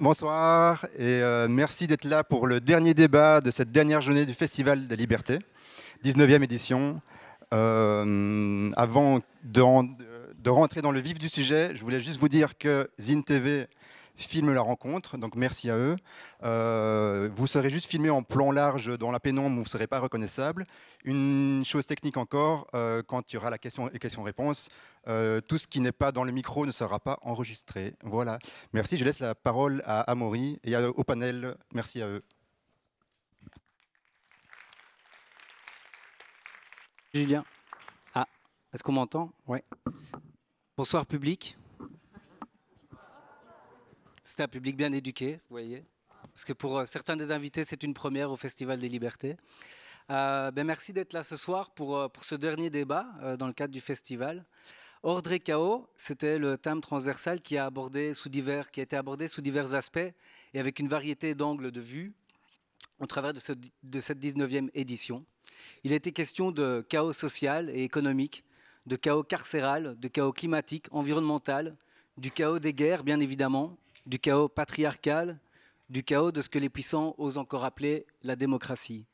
Bonsoir et euh, merci d'être là pour le dernier débat de cette dernière journée du Festival des Libertés, 19e édition. Euh, avant de, rentrer dans le vif du sujet, je voulais juste vous dire que Zine TV Filme la rencontre, donc merci à eux. Euh, vous serez juste filmé en plan large dans la pénombre, vous ne serez pas reconnaissable. Une chose technique encore, euh, quand il y aura la question et question-réponse, euh, tout ce qui n'est pas dans le micro ne sera pas enregistré. Voilà. Merci, je laisse la parole à Amaury et au panel. Merci à eux. Julien. Ah, est-ce qu'on m'entend Ouais. Bonsoir public un public bien éduqué, vous voyez. Parce que pour euh, certains des invités, c'est une première au Festival des Libertés. Euh, ben merci d'être là ce soir pour, euh, pour ce dernier débat dans le cadre du festival. Ordre et chaos, c'était le thème transversal qui a, abordé sous divers, qui a été abordé sous divers aspects et avec une variété d'angles de vue au travers de, de cette 19e édition. Il était question de chaos social et économique, de chaos carcéral, de chaos climatique, environnemental, du chaos des guerres, bien évidemment, du chaos patriarcal, du chaos de ce que les puissants osent encore appeler la démocratie.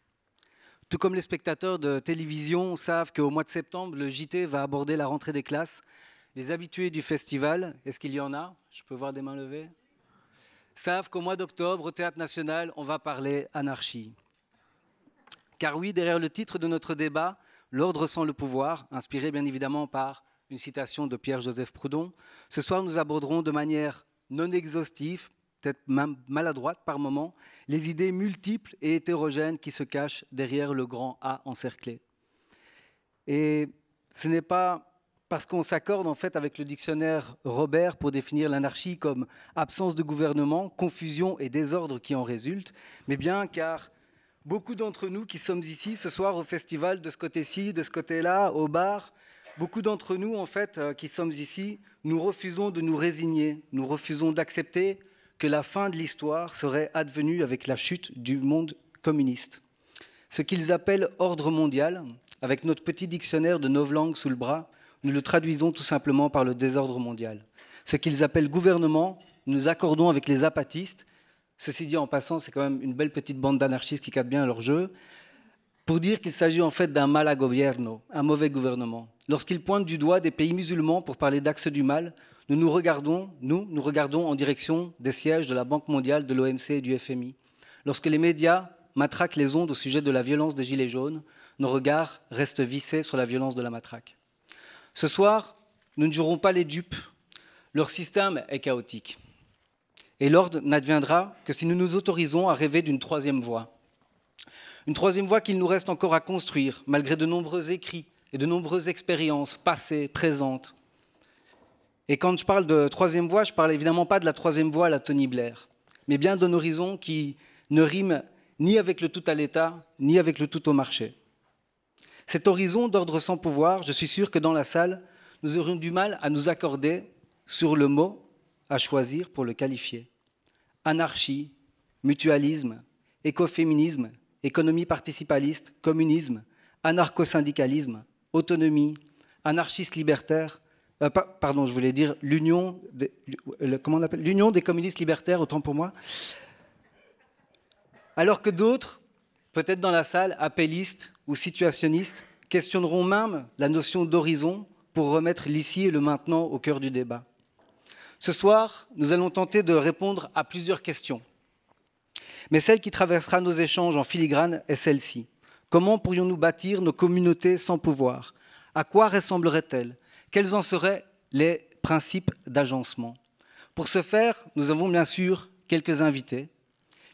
Tout comme les spectateurs de télévision savent qu'au mois de septembre, le JT va aborder la rentrée des classes, les habitués du festival, est-ce qu'il y en a Je peux voir des mains levées savent qu'au mois d'octobre, au Théâtre national, on va parler anarchie. Car oui, derrière le titre de notre débat, L'ordre sans le pouvoir, inspiré bien évidemment par une citation de Pierre-Joseph Proudhon, ce soir nous aborderons de manière non exhaustif, peut-être maladroite par moments, les idées multiples et hétérogènes qui se cachent derrière le grand A encerclé. Et ce n'est pas parce qu'on s'accorde en fait avec le dictionnaire Robert pour définir l'anarchie comme absence de gouvernement, confusion et désordre qui en résultent, mais bien car beaucoup d'entre nous qui sommes ici ce soir au festival de ce côté-ci, de ce côté-là, au bar, Beaucoup d'entre nous, en fait, euh, qui sommes ici, nous refusons de nous résigner, nous refusons d'accepter que la fin de l'histoire serait advenue avec la chute du monde communiste. Ce qu'ils appellent ordre mondial, avec notre petit dictionnaire de novlangue sous le bras, nous le traduisons tout simplement par le désordre mondial. Ce qu'ils appellent gouvernement, nous accordons avec les apatistes. Ceci dit, en passant, c'est quand même une belle petite bande d'anarchistes qui cadrent bien leur jeu pour dire qu'il s'agit en fait d'un mal à gobierno, un mauvais gouvernement. Lorsqu'il pointe du doigt des pays musulmans pour parler d'axe du mal, nous nous regardons, nous, nous regardons en direction des sièges de la Banque mondiale, de l'OMC et du FMI. Lorsque les médias matraquent les ondes au sujet de la violence des Gilets jaunes, nos regards restent vissés sur la violence de la matraque. Ce soir, nous ne jouerons pas les dupes. Leur système est chaotique. Et l'ordre n'adviendra que si nous nous autorisons à rêver d'une troisième voie. Une troisième voie qu'il nous reste encore à construire, malgré de nombreux écrits et de nombreuses expériences passées, présentes. Et quand je parle de troisième voie, je parle évidemment pas de la troisième voie à la Tony Blair, mais bien d'un horizon qui ne rime ni avec le tout à l'État, ni avec le tout au marché. Cet horizon d'ordre sans pouvoir, je suis sûr que dans la salle, nous aurions du mal à nous accorder sur le mot à choisir pour le qualifier. Anarchie, mutualisme, écoféminisme, économie participaliste, communisme, anarcho-syndicalisme, autonomie, anarchiste libertaire, euh, pardon, je voulais dire l'union, l'union des communistes libertaires, autant pour moi. Alors que d'autres, peut-être dans la salle, appellistes ou situationnistes, questionneront même la notion d'horizon pour remettre l'ici et le maintenant au cœur du débat. Ce soir, nous allons tenter de répondre à plusieurs questions. Mais celle qui traversera nos échanges en filigrane est celle-ci. Comment pourrions-nous bâtir nos communautés sans pouvoir À quoi ressemblerait elles Quels en seraient les principes d'agencement Pour ce faire, nous avons bien sûr quelques invités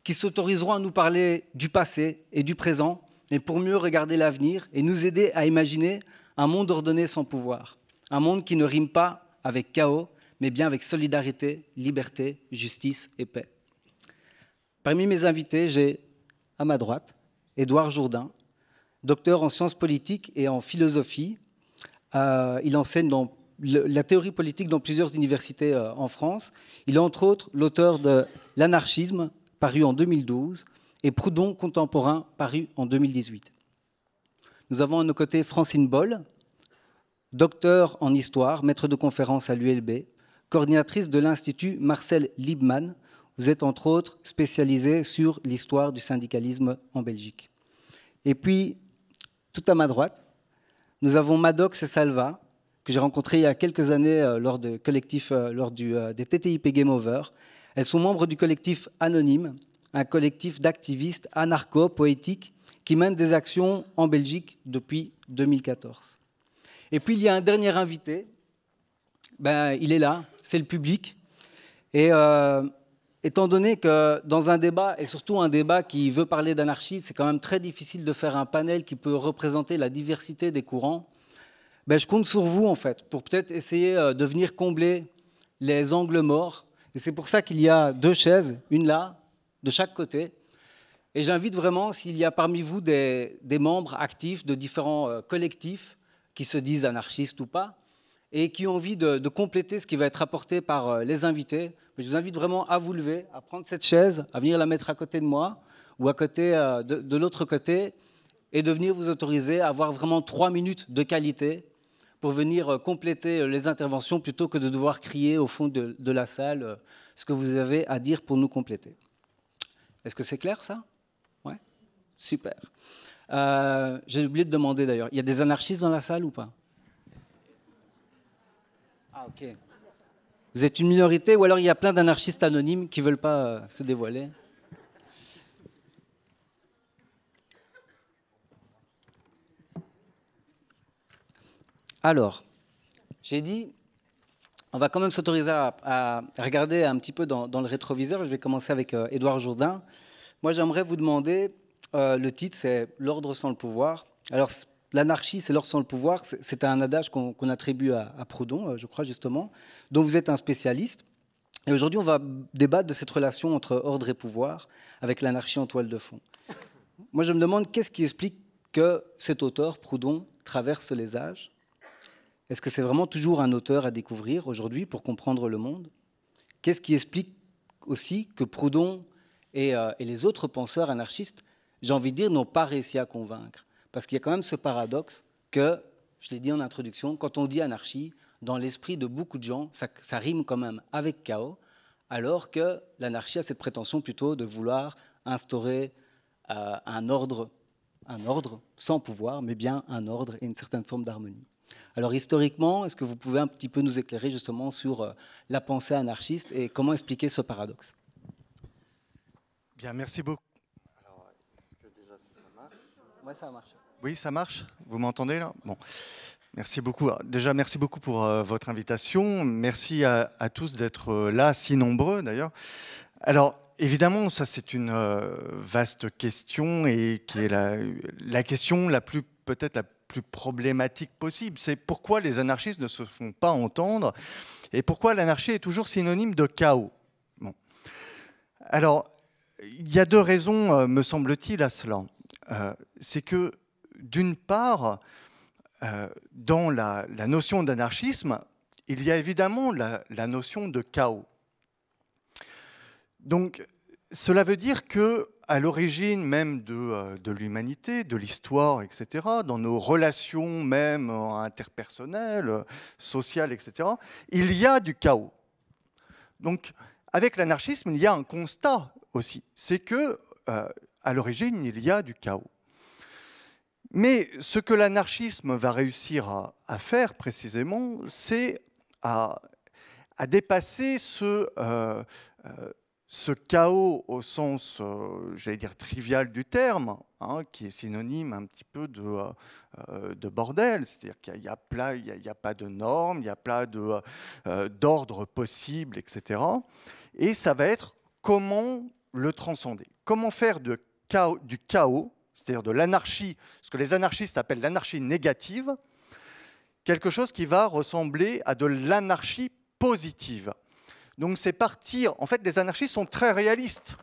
qui s'autoriseront à nous parler du passé et du présent, mais pour mieux regarder l'avenir et nous aider à imaginer un monde ordonné sans pouvoir, un monde qui ne rime pas avec chaos, mais bien avec solidarité, liberté, justice et paix. Parmi mes invités, j'ai à ma droite Édouard Jourdain, docteur en sciences politiques et en philosophie. Euh, il enseigne la théorie politique dans plusieurs universités euh, en France. Il est entre autres l'auteur de L'anarchisme, paru en 2012, et Proudhon contemporain, paru en 2018. Nous avons à nos côtés Francine Boll, docteur en histoire, maître de conférence à l'ULB, coordinatrice de l'Institut Marcel Liebmann, vous êtes entre autres spécialisé sur l'histoire du syndicalisme en Belgique. Et puis, tout à ma droite, nous avons Maddox et Salva, que j'ai rencontrés il y a quelques années euh, lors, de collectif, euh, lors du, euh, des TTIP Game Over. Elles sont membres du collectif Anonyme, un collectif d'activistes anarcho-poétiques qui mène des actions en Belgique depuis 2014. Et puis il y a un dernier invité, ben, il est là, c'est le public. Et étant donné que dans un débat, et surtout un débat qui veut parler d'anarchie, c'est quand même très difficile de faire un panel qui peut représenter la diversité des courants, ben je compte sur vous, en fait, pour peut-être essayer euh, de venir combler les angles morts. Et c'est pour ça qu'il y a deux chaises, une là, de chaque côté. Et j'invite vraiment, s'il y a parmi vous des membres actifs de différents euh, collectifs, qui se disent anarchistes ou pas, et qui ont envie de, compléter ce qui va être apporté par euh, les invités. Je vous invite vraiment à vous lever, à prendre cette chaise, à venir la mettre à côté de moi ou à côté euh, de, l'autre côté et de venir vous autoriser à avoir vraiment trois minutes de qualité pour venir euh, compléter les interventions plutôt que de devoir crier au fond de, la salle ce que vous avez à dire pour nous compléter. Est-ce que c'est clair ça Ouais Super. J'ai oublié de demander d'ailleurs, il y a des anarchistes dans la salle ou pas ah, ok. Vous êtes une minorité ou alors il y a plein d'anarchistes anonymes qui ne veulent pas euh, se dévoiler Alors, j'ai dit, on va quand même s'autoriser à, regarder un petit peu dans, le rétroviseur. Je vais commencer avec euh, Édouard Jourdain. Moi, j'aimerais vous demander, euh, le titre, c'est L'ordre sans le pouvoir. Alors, L'anarchie, c'est l'or sans le pouvoir. C'est un adage qu'on attribue à, Proudhon, euh, je crois, justement, dont vous êtes un spécialiste. Et aujourd'hui, on va débattre de cette relation entre ordre et pouvoir, avec l'anarchie en toile de fond. Moi, je me demande qu'est-ce qui explique que cet auteur, Proudhon, traverse les âges Est-ce que c'est vraiment toujours un auteur à découvrir aujourd'hui pour comprendre le monde Qu'est-ce qui explique aussi que Proudhon euh, et les autres penseurs anarchistes, j'ai envie de dire, n'ont pas réussi à convaincre parce qu'il y a quand même ce paradoxe que, je l'ai dit en introduction, quand on dit anarchie, dans l'esprit de beaucoup de gens, ça, rime quand même avec chaos, alors que l'anarchie a cette prétention plutôt de vouloir instaurer euh, un ordre, un ordre sans pouvoir, mais bien un ordre et une certaine forme d'harmonie. Alors historiquement, est-ce que vous pouvez un petit peu nous éclairer justement sur euh, la pensée anarchiste et comment expliquer ce paradoxe Bien, merci beaucoup. Alors, est-ce que déjà ça marche Oui, ça marche. Oui, ça marche Vous m'entendez là Bon. Merci beaucoup. Déjà, merci beaucoup pour euh, votre invitation. Merci à, tous d'être euh, là, si nombreux d'ailleurs. Alors, évidemment, ça c'est une euh, vaste question et qui est la, la question la plus peut-être la plus problématique possible. C'est pourquoi les anarchistes ne se font pas entendre et pourquoi l'anarchie est toujours synonyme de chaos. Bon. Alors, il y a deux raisons, me semble-t-il, à cela. c'est que d'une part, euh, dans la, notion d'anarchisme, il y a évidemment la, notion de chaos. Donc, cela veut dire que, à l'origine même de, euh, l'humanité, de l'histoire, etc., dans nos relations même euh, interpersonnelles, sociales, etc., il y a du chaos. Donc, avec l'anarchisme, il y a un constat aussi, c'est que à l'origine, il y a du chaos. Mais ce que l'anarchisme va réussir à, faire précisément, c'est à, dépasser euh, euh, ce, chaos au sens, euh, j'allais dire, trivial du terme, hein, qui est synonyme un petit peu de, bordel, c'est-à-dire qu'il n'y a, pas de normes, il n'y a pas d'ordre possible, etc. Et ça va être comment le transcender, comment faire du chaos c'est-à-dire de l'anarchie, ce que les anarchistes appellent l'anarchie négative, quelque chose qui va ressembler à de l'anarchie positive. Donc c'est partir, en fait les anarchistes sont très réalistes.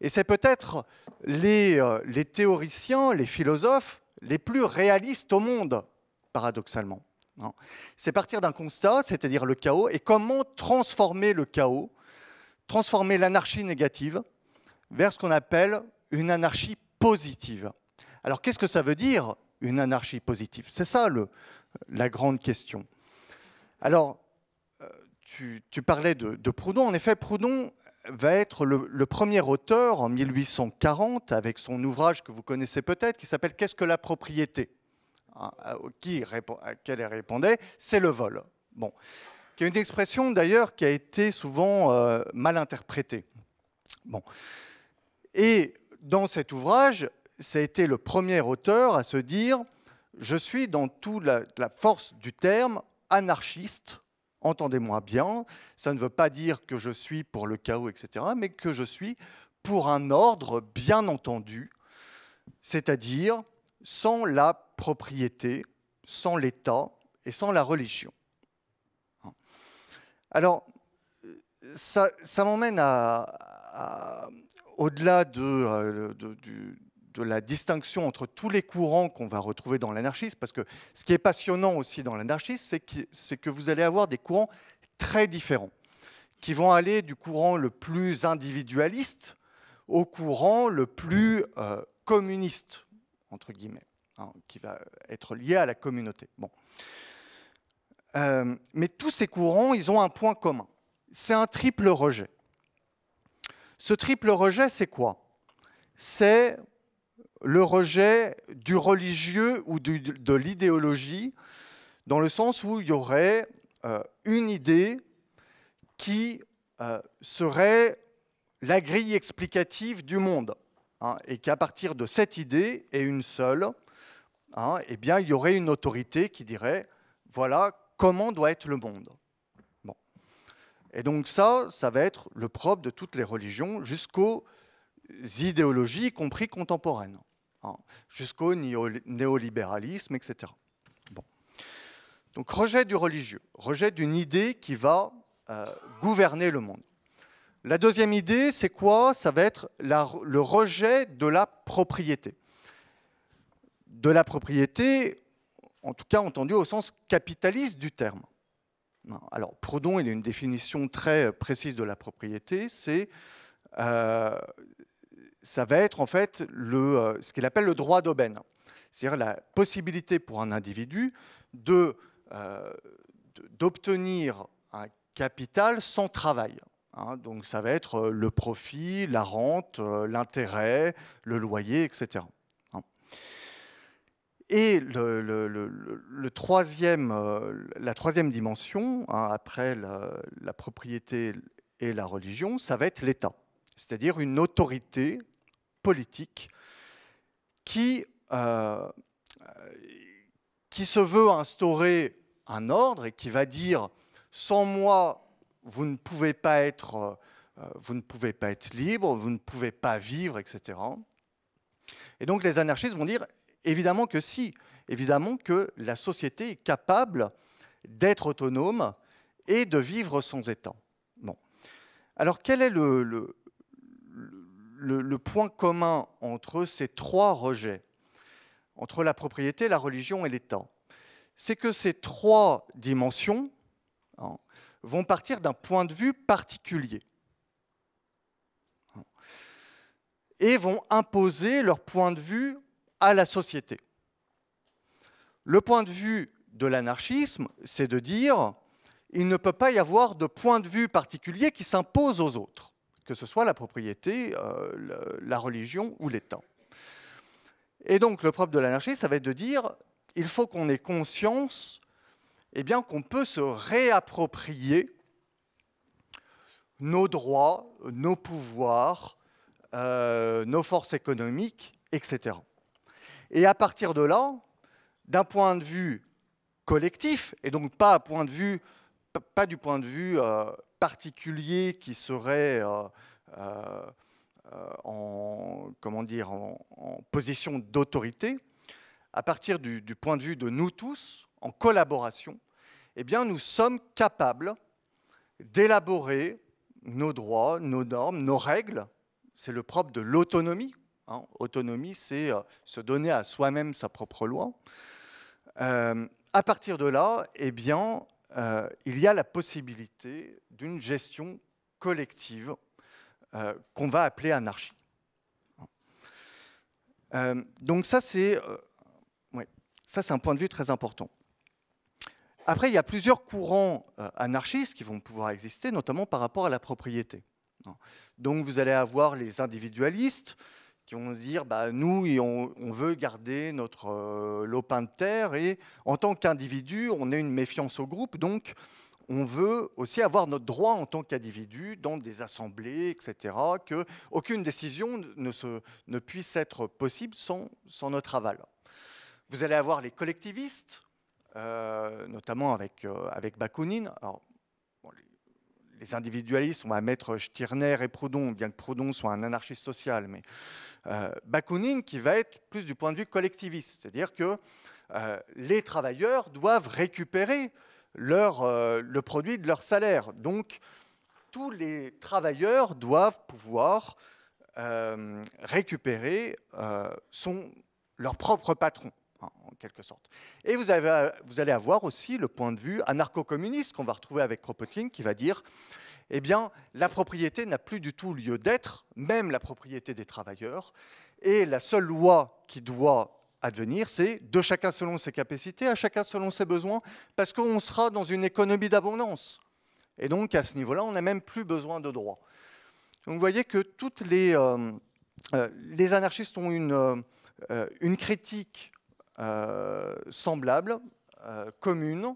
Et c'est peut-être les, euh, théoriciens, les philosophes les plus réalistes au monde, paradoxalement. Hein. C'est partir d'un constat, c'est-à-dire le chaos, et comment transformer le chaos, transformer l'anarchie négative vers ce qu'on appelle une anarchie positive. Alors qu'est-ce que ça veut dire une anarchie positive C'est ça la grande question. Alors, euh, tu, parlais de, Proudhon. En effet, Proudhon va être le, premier auteur en 1840 avec son ouvrage que vous connaissez peut-être qui s'appelle Qu'est-ce que la propriété ah, ah, qui elle répondait C'est le vol. Bon. Qui est une expression d'ailleurs qui a été souvent euh, mal interprétée. Bon. Et dans cet ouvrage, ça a été le premier auteur à se dire je suis dans toute la, force du terme anarchiste. Entendez-moi bien, ça ne veut pas dire que je suis pour le chaos, etc., mais que je suis pour un ordre bien entendu, c'est-à-dire sans la propriété, sans l'État et sans la religion. Alors, ça, m'emmène à, au-delà euh, de, la distinction entre tous les courants qu'on va retrouver dans l'anarchisme, parce que ce qui est passionnant aussi dans l'anarchisme, c'est que, vous allez avoir des courants très différents, qui vont aller du courant le plus individualiste au courant le plus euh, communiste, entre guillemets, hein, qui va être lié à la communauté. Bon. Euh, mais tous ces courants, ils ont un point commun. C'est un triple rejet. Ce triple rejet, c'est quoi C'est le rejet du religieux ou de l'idéologie, dans le sens où il y aurait euh, une idée qui euh, serait la grille explicative du monde, hein, et qu'à partir de cette idée, et une seule, hein, eh bien, il y aurait une autorité qui dirait, voilà comment doit être le monde. Et donc ça, ça va être le propre de toutes les religions jusqu'aux idéologies, y compris contemporaines, hein, jusqu'au néolibéralisme, etc. Bon. Donc rejet du religieux, rejet d'une idée qui va euh, gouverner le monde. La deuxième idée, c'est quoi Ça va être le rejet de la propriété. De la propriété, en tout cas entendu au sens capitaliste du terme. Alors, Proudhon, il a une définition très précise de la propriété, c'est euh, ça va être en fait le, euh, ce qu'il appelle le droit d'aubaine, c'est-à-dire la possibilité pour un individu de, euh, d'obtenir un capital sans travail. Hein. donc ça va être le profit, la rente, l'intérêt, le loyer, etc. Et le, le, troisième, euh, la troisième dimension, hein, après la, propriété et la religion, ça va être l'État, c'est-à-dire une autorité politique qui, euh, euh, qui se veut instaurer un ordre et qui va dire sans moi, vous ne pouvez pas être, vous ne pouvez pas être libre, vous ne pouvez pas vivre, etc. Et donc les anarchistes vont dire Évidemment que si. Évidemment que la société est capable d'être autonome et de vivre sans État. Bon. Alors quel est le, point commun entre ces trois rejets, entre la propriété, la religion et l'État C'est que ces trois dimensions hein, vont partir d'un point de vue particulier et vont imposer leur point de vue à la société. Le point de vue de l'anarchisme, c'est de dire il ne peut pas y avoir de point de vue particulier qui s'impose aux autres, que ce soit la propriété, euh, la religion ou l'État. Et donc le propre de l'anarchisme, ça va être de dire il faut qu'on ait conscience eh bien, qu'on peut se réapproprier nos droits, nos pouvoirs, euh, nos forces économiques, etc. Et à partir de là, d'un point de vue collectif, et donc pas, du point de vue euh, particulier qui serait euh, euh, en, comment dire, en, position d'autorité, à partir du, du, point de vue de nous tous, en collaboration, eh bien, nous sommes capables d'élaborer nos droits, nos normes, nos règles. C'est le propre de l'autonomie Hein, autonomie, c'est euh, se donner à soi-même sa propre loi. Euh, à partir de là, eh bien, euh, il y a la possibilité d'une gestion collective qu'on va appeler anarchie. donc ça, c'est un point de vue très important. Après, il y a plusieurs courants anarchistes qui vont pouvoir exister, notamment par rapport à la propriété. Donc vous allez avoir les individualistes, qui vont dire bah, nous, on, on veut garder notre euh, lopin de terre et en tant qu'individu, on a une méfiance au groupe, donc on veut aussi avoir notre droit en tant qu'individu dans des assemblées, etc., que aucune décision ne, se, ne puisse être possible sans, notre aval. Vous allez avoir les collectivistes, euh, notamment avec, euh, avec Bakounine les individualistes, on va mettre Stirner et Proudhon, bien que Proudhon soit un anarchiste social, mais euh, Bakounine qui va être plus du point de vue collectiviste, c'est-à-dire que euh, les travailleurs doivent récupérer leur, euh, le produit de leur salaire. Donc, tous les travailleurs doivent pouvoir récupérer son, leur propre patron en quelque sorte. Et vous, euh, vous, allez avoir aussi le point de vue anarcho-communiste qu'on va retrouver avec Kropotkin qui va dire eh bien, la propriété n'a plus du tout lieu d'être, même la propriété des travailleurs, et la seule loi qui doit advenir, c'est de chacun selon ses capacités, à chacun selon ses besoins, parce qu'on sera dans une économie d'abondance. Et donc, à ce niveau-là, on n'a même plus besoin de droits. » Donc, vous voyez que toutes les, euh, euh, les anarchistes ont une, une critique euh, semblables, euh, communes,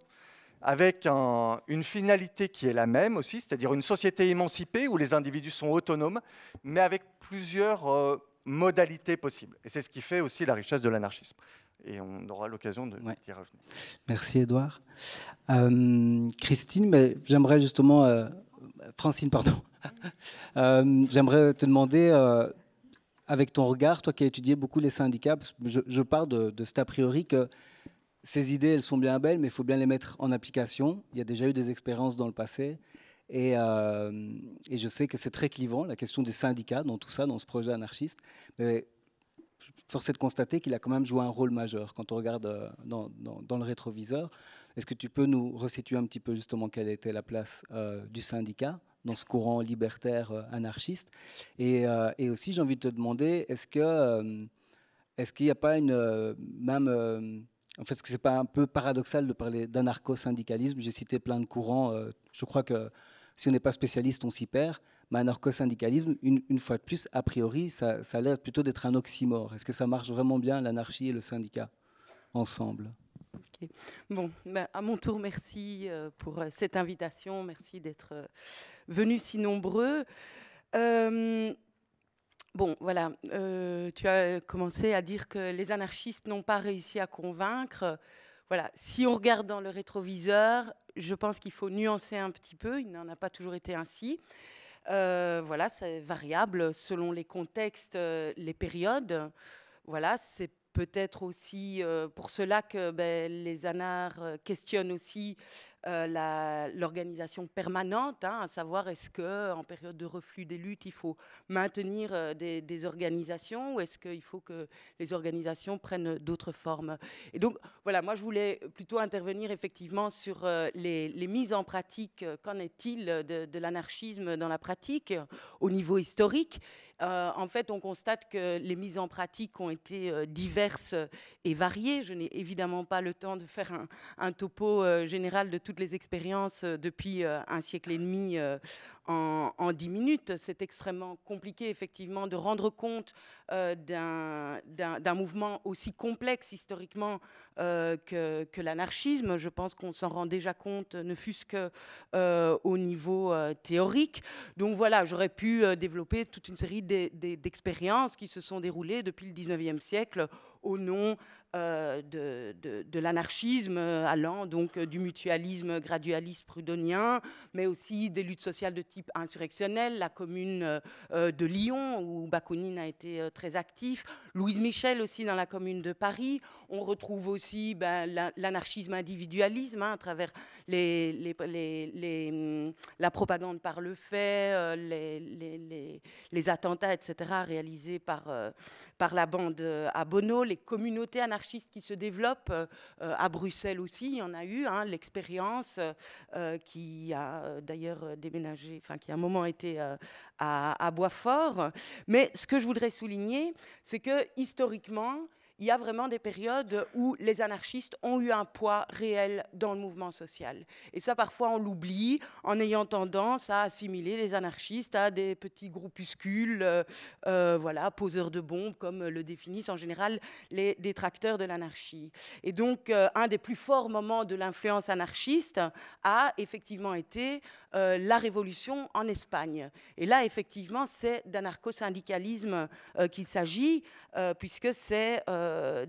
avec une finalité qui est la même aussi, c'est-à-dire une société émancipée où les individus sont autonomes, mais avec plusieurs euh, modalités possibles. Et c'est ce qui fait aussi la richesse de l'anarchisme. Et on aura l'occasion de revenir. Merci, Edouard. Christine, j'aimerais justement. Francine, pardon. j'aimerais te demander avec ton regard, toi qui as étudié beaucoup les syndicats, je, pars de, cet a priori que ces idées, elles sont bien belles, mais il faut bien les mettre en application. Il y a déjà eu des expériences dans le passé. Euh, et, je sais que c'est très clivant, la question des syndicats dans tout ça, dans ce projet anarchiste. Mais force est de constater qu'il a quand même joué un rôle majeur quand on regarde euh, dans, le rétroviseur. Est-ce que tu peux nous resituer un petit peu justement quelle était la place euh, du syndicat dans ce courant libertaire euh, anarchiste. Euh, et, aussi, j'ai envie de te demander, est-ce que euh, est-ce qu'il n'y a pas une même en fait, ce n'est pas un peu paradoxal de parler d'anarcho-syndicalisme J'ai cité plein de courants. je crois que si on n'est pas spécialiste, on s'y perd. Mais anarcho-syndicalisme, une, fois de plus, a priori, ça a l'air plutôt d'être un oxymore. Est-ce que ça marche vraiment bien l'anarchie et le syndicat ensemble Bon, bah, à mon tour, merci euh, pour euh, cette invitation. Merci d'être venu venus si nombreux. Euh, bon, voilà, tu as commencé à dire que les anarchistes n'ont pas réussi à convaincre. Voilà, si on regarde dans le rétroviseur, je pense qu'il faut nuancer un petit peu. Il n'en a pas toujours été ainsi. voilà, c'est variable selon les contextes, les périodes. Voilà, c'est peut-être aussi euh, pour cela que ben, les anars euh, questionnent aussi euh, l'organisation permanente, hein, à savoir est-ce que en période de reflux des luttes, il faut maintenir des, organisations ou est-ce qu'il faut que les organisations prennent d'autres formes. Et donc voilà, moi je voulais plutôt intervenir effectivement sur les, mises en pratique. Qu'en est-il de, de l'anarchisme dans la pratique au niveau historique? Euh, en fait, on constate que les mises en pratique ont été euh, diverses euh, et variées. Je n'ai évidemment pas le temps de faire un, topo général de toutes les expériences depuis un siècle et demi en, dix minutes. C'est extrêmement compliqué, effectivement, de rendre compte euh, d'un mouvement aussi complexe historiquement euh, que, l'anarchisme. Je pense qu'on s'en rend déjà compte, ne fût-ce qu'au euh, niveau théorique. Donc voilà, j'aurais pu développer toute une série d'expériences qui se sont déroulées depuis le 19e siècle au nom euh, de, l'anarchisme allant donc euh, du mutualisme gradualiste prudonien mais aussi des luttes sociales de type insurrectionnel, la commune euh, de Lyon où Bakounine a été très actif, Louise Michel aussi dans la commune de Paris. On retrouve aussi ben, l'anarchisme individualisme hein, à travers les, les, la propagande par le fait, les, attentats, etc. réalisés par par la bande euh, à Bono, les communautés anarchistes qui se développent euh, à Bruxelles aussi, il y en a eu, hein, l'expérience euh, qui a d'ailleurs déménagé, enfin qui à un moment était à Boisfort. Mais ce que je voudrais souligner, c'est que historiquement, il y a vraiment des périodes où les anarchistes ont eu un poids réel dans le mouvement social. Et ça, parfois, on l'oublie en ayant tendance à assimiler les anarchistes à des petits groupuscules, euh, euh, voilà, poseurs de bombes, comme le définissent en général les détracteurs de l'anarchie. Et donc, euh, un des plus forts moments de l'influence anarchiste a effectivement été la révolution en Espagne. Et là, effectivement, c'est d'anarcho-syndicalisme qu'il s'agit, puisque c'est euh,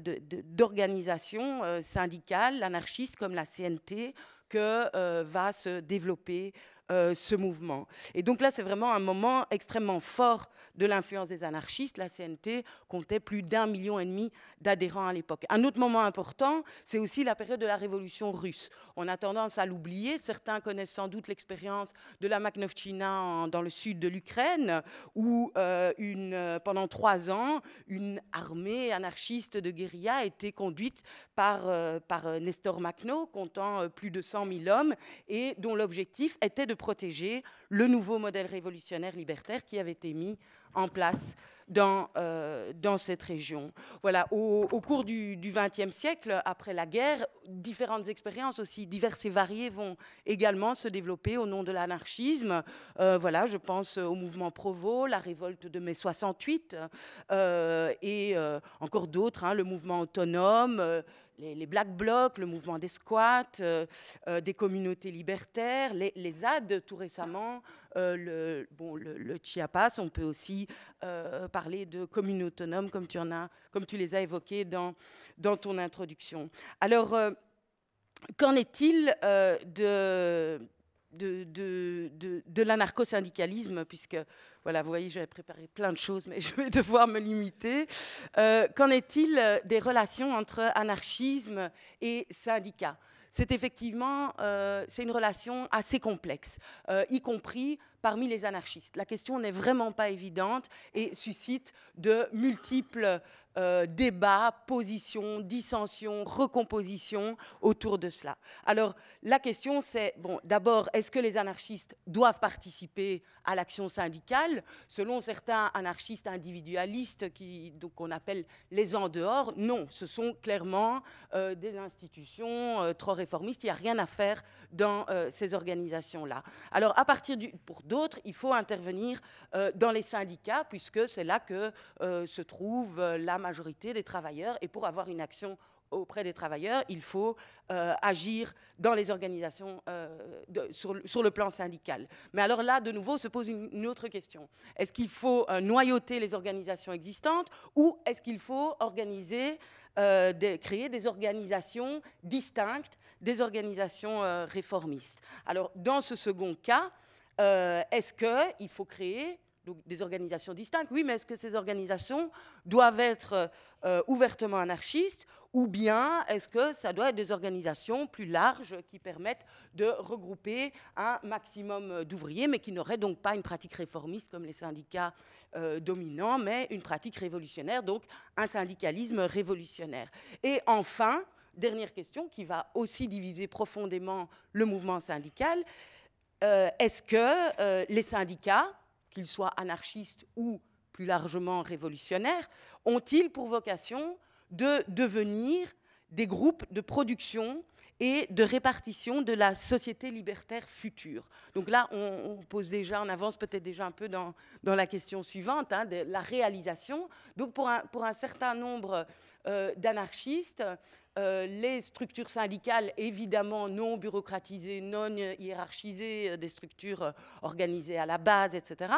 d'organisations euh, syndicales, anarchistes comme la CNT, que euh, va se développer euh, ce mouvement. Et donc là, c'est vraiment un moment extrêmement fort de l'influence des anarchistes. La CNT comptait plus d'un million et demi d'adhérents à l'époque. Un autre moment important, c'est aussi la période de la révolution russe. On a tendance à l'oublier. Certains connaissent sans doute l'expérience de la Makhnovchina dans le sud de l'Ukraine, où euh, une, euh, pendant trois ans, une armée anarchiste de guérilla a été conduite par, par Nestor Makhno, comptant plus de 100 000 hommes, et dont l'objectif était de protéger le nouveau modèle révolutionnaire libertaire qui avait été mis en place dans, euh, dans cette région. Voilà, au, cours du XXe siècle, après la guerre, différentes expériences aussi diverses et variées vont également se développer au nom de l'anarchisme. Euh, voilà, je pense au mouvement Provo, la révolte de mai 68 euh, et encore d'autres, hein, le mouvement autonome, les, Black Blocs, le mouvement des squats, euh, euh, des communautés libertaires, les, les tout récemment, euh, le, Chiapas. On peut aussi parler de communes autonomes comme tu, en as, comme les as évoquées dans, ton introduction. Alors, Qu'en est-il de, de, de, l'anarcho-syndicalisme, puisque, voilà, vous voyez, j'avais préparé plein de choses, mais je vais devoir me limiter. Euh, qu'en est-il euh, des relations entre anarchisme et syndicat c'est effectivement euh, c'est une relation assez complexe, y compris parmi les anarchistes. La question n'est vraiment pas évidente et suscite de multiples euh, débats, positions, dissensions, recompositions autour de cela. Alors la question c'est, bon, d'abord, est-ce que les anarchistes doivent participer à l'action syndicale Selon certains anarchistes individualistes, qui, donc on appelle les en dehors, non, ce sont clairement euh, des institutions euh, trop réformistes, il n'y a rien à faire dans ces organisations-là. Alors à partir du... Pour D'autres, il faut intervenir euh, dans les syndicats, puisque c'est là que euh, se trouve euh, la majorité des travailleurs. Et pour avoir une action auprès des travailleurs, il faut agir dans les organisations sur, le plan syndical. Mais alors là, de nouveau, se pose une, autre question. Est-ce qu'il faut noyauter les organisations existantes ou est-ce qu'il faut créer des organisations distinctes, des organisations réformistes Alors, dans ce second cas, euh, est-ce qu'il faut créer des organisations distinctes Oui, mais est-ce que ces organisations doivent être euh, ouvertement anarchistes ou bien est-ce que ça doit être des organisations plus larges qui permettent de regrouper un maximum d'ouvriers, mais qui n'auraient donc pas une pratique réformiste comme les syndicats euh, dominants, mais une pratique révolutionnaire, donc un syndicalisme révolutionnaire. Et enfin, dernière question qui va aussi diviser profondément le mouvement syndical, euh, est-ce que euh, les syndicats, qu'ils soient anarchistes ou plus largement révolutionnaires, ont-ils pour vocation de devenir des groupes de production et de répartition de la société libertaire future. Donc là, on, pose déjà, on avance peut-être déjà un peu dans, la question suivante, hein, de la réalisation. Donc pour un, certain nombre euh, d'anarchistes, euh, les structures syndicales, évidemment non bureaucratisées, non hiérarchisées, euh, des structures euh, organisées à la base, etc.,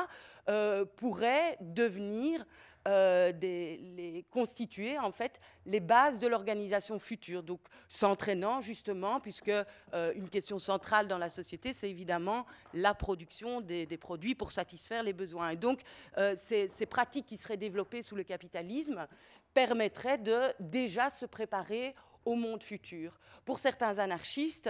pourraient devenir les constituer en fait les bases de l'organisation future. Donc s'entraînant justement, puisque une question centrale dans la société, c'est évidemment la production des, produits pour satisfaire les besoins. Et donc ces, pratiques qui seraient développées sous le capitalisme permettrait de déjà se préparer au monde futur. Pour certains anarchistes,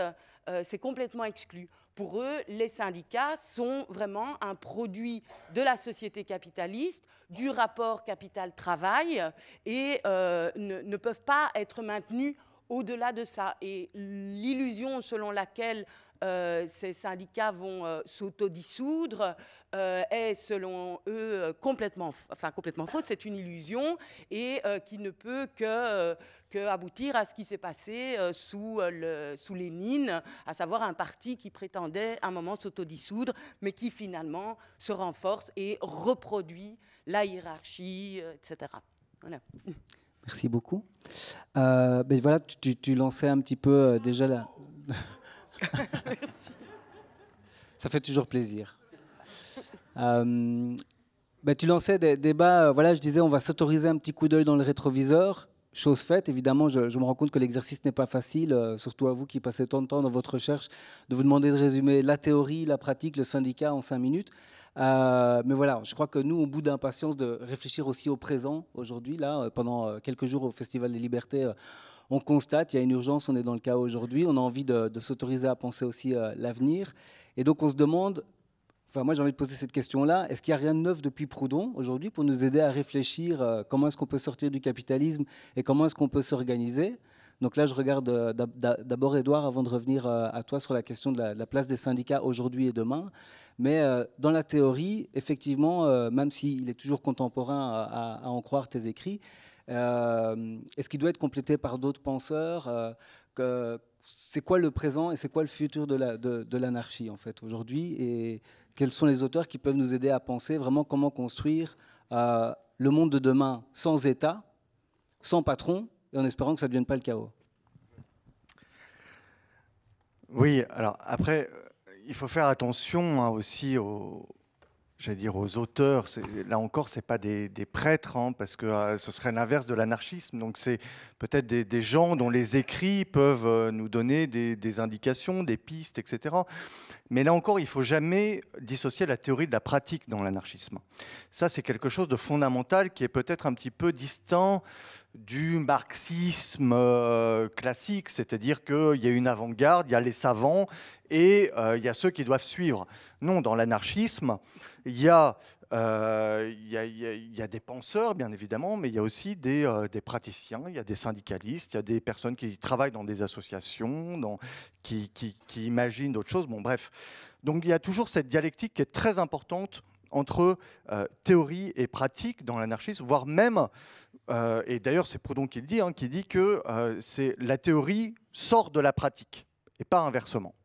euh, c'est complètement exclu. Pour eux, les syndicats sont vraiment un produit de la société capitaliste, du rapport capital-travail, et euh, ne, ne, peuvent pas être maintenus au-delà de ça. Et l'illusion selon laquelle euh, ces syndicats vont euh, s'autodissoudre est, euh, selon eux, complètement, enfin, complètement fausse. C'est une illusion et qui ne peut que, que aboutir à ce qui s'est passé sous, le, sous Lénine, à savoir un parti qui prétendait à un moment s'autodissoudre, mais qui finalement se renforce et reproduit la hiérarchie, etc. Voilà. Merci beaucoup. Ben voilà, tu, lançais un petit peu déjà la. Ça fait toujours plaisir. Euh, bah, tu lançais des débats, euh, voilà, je disais, on va s'autoriser un petit coup d'œil dans le rétroviseur. Chose faite, évidemment, je, me rends compte que l'exercice n'est pas facile, euh, surtout à vous qui passez tant de temps dans votre recherche, de vous demander de résumer la théorie, la pratique, le syndicat en cinq minutes. mais voilà, je crois que nous, au bout d'impatience de réfléchir aussi au présent, aujourd'hui, là, pendant quelques jours au Festival des Libertés, on constate, il y a une urgence, on est dans le chaos aujourd'hui, on a envie de, s'autoriser à penser aussi euh, l'avenir. Et donc on se demande, enfin moi j'ai envie de poser cette question-là, est-ce qu'il n'y a rien de neuf depuis Proudhon aujourd'hui pour nous aider à réfléchir euh, comment est-ce qu'on peut sortir du capitalisme et comment est-ce qu'on peut s'organiser donc là, je regarde euh, d'abord Édouard avant de revenir à toi sur la question de la, place des syndicats aujourd'hui et demain. Mais dans la théorie, effectivement, même s'il est toujours contemporain à, en croire tes écrits, euh, est-ce qu'il doit être complété par d'autres penseurs euh, c'est quoi le présent et c'est quoi le futur de, la, de, l'anarchie en fait aujourd'hui et quels sont les auteurs qui peuvent nous aider à penser vraiment comment construire euh, le monde de demain sans État, sans patron et en espérant que ça ne devienne pas le chaos. Oui, alors après, il faut faire attention hein, aussi aux, j'allais dire aux auteurs. Là encore, ce n'est pas des, prêtres, hein, parce que euh, ce serait l'inverse de l'anarchisme. Donc c'est peut-être des, gens dont les écrits peuvent euh, nous donner des, des, indications, des pistes, etc. Mais là encore, il ne faut jamais dissocier la théorie de la pratique dans l'anarchisme. Ça, c'est quelque chose de fondamental qui est peut-être un petit peu distant du marxisme classique, c'est-à-dire qu'il y a une avant-garde, il y a les savants et il y a ceux qui doivent suivre. Non, dans l'anarchisme, il y, a, des penseurs, bien évidemment, mais il y a aussi des, praticiens, il y a des syndicalistes, il y a des personnes qui travaillent dans des associations, qui, qui imaginent d'autres choses. Bon, bref. Donc il y a toujours cette dialectique qui est très importante entre euh, théorie et pratique dans l'anarchisme, voire même, euh, et d'ailleurs c'est Proudhon qui le dit, hein, qui dit que euh, c'est la théorie sort de la pratique, et pas inversement.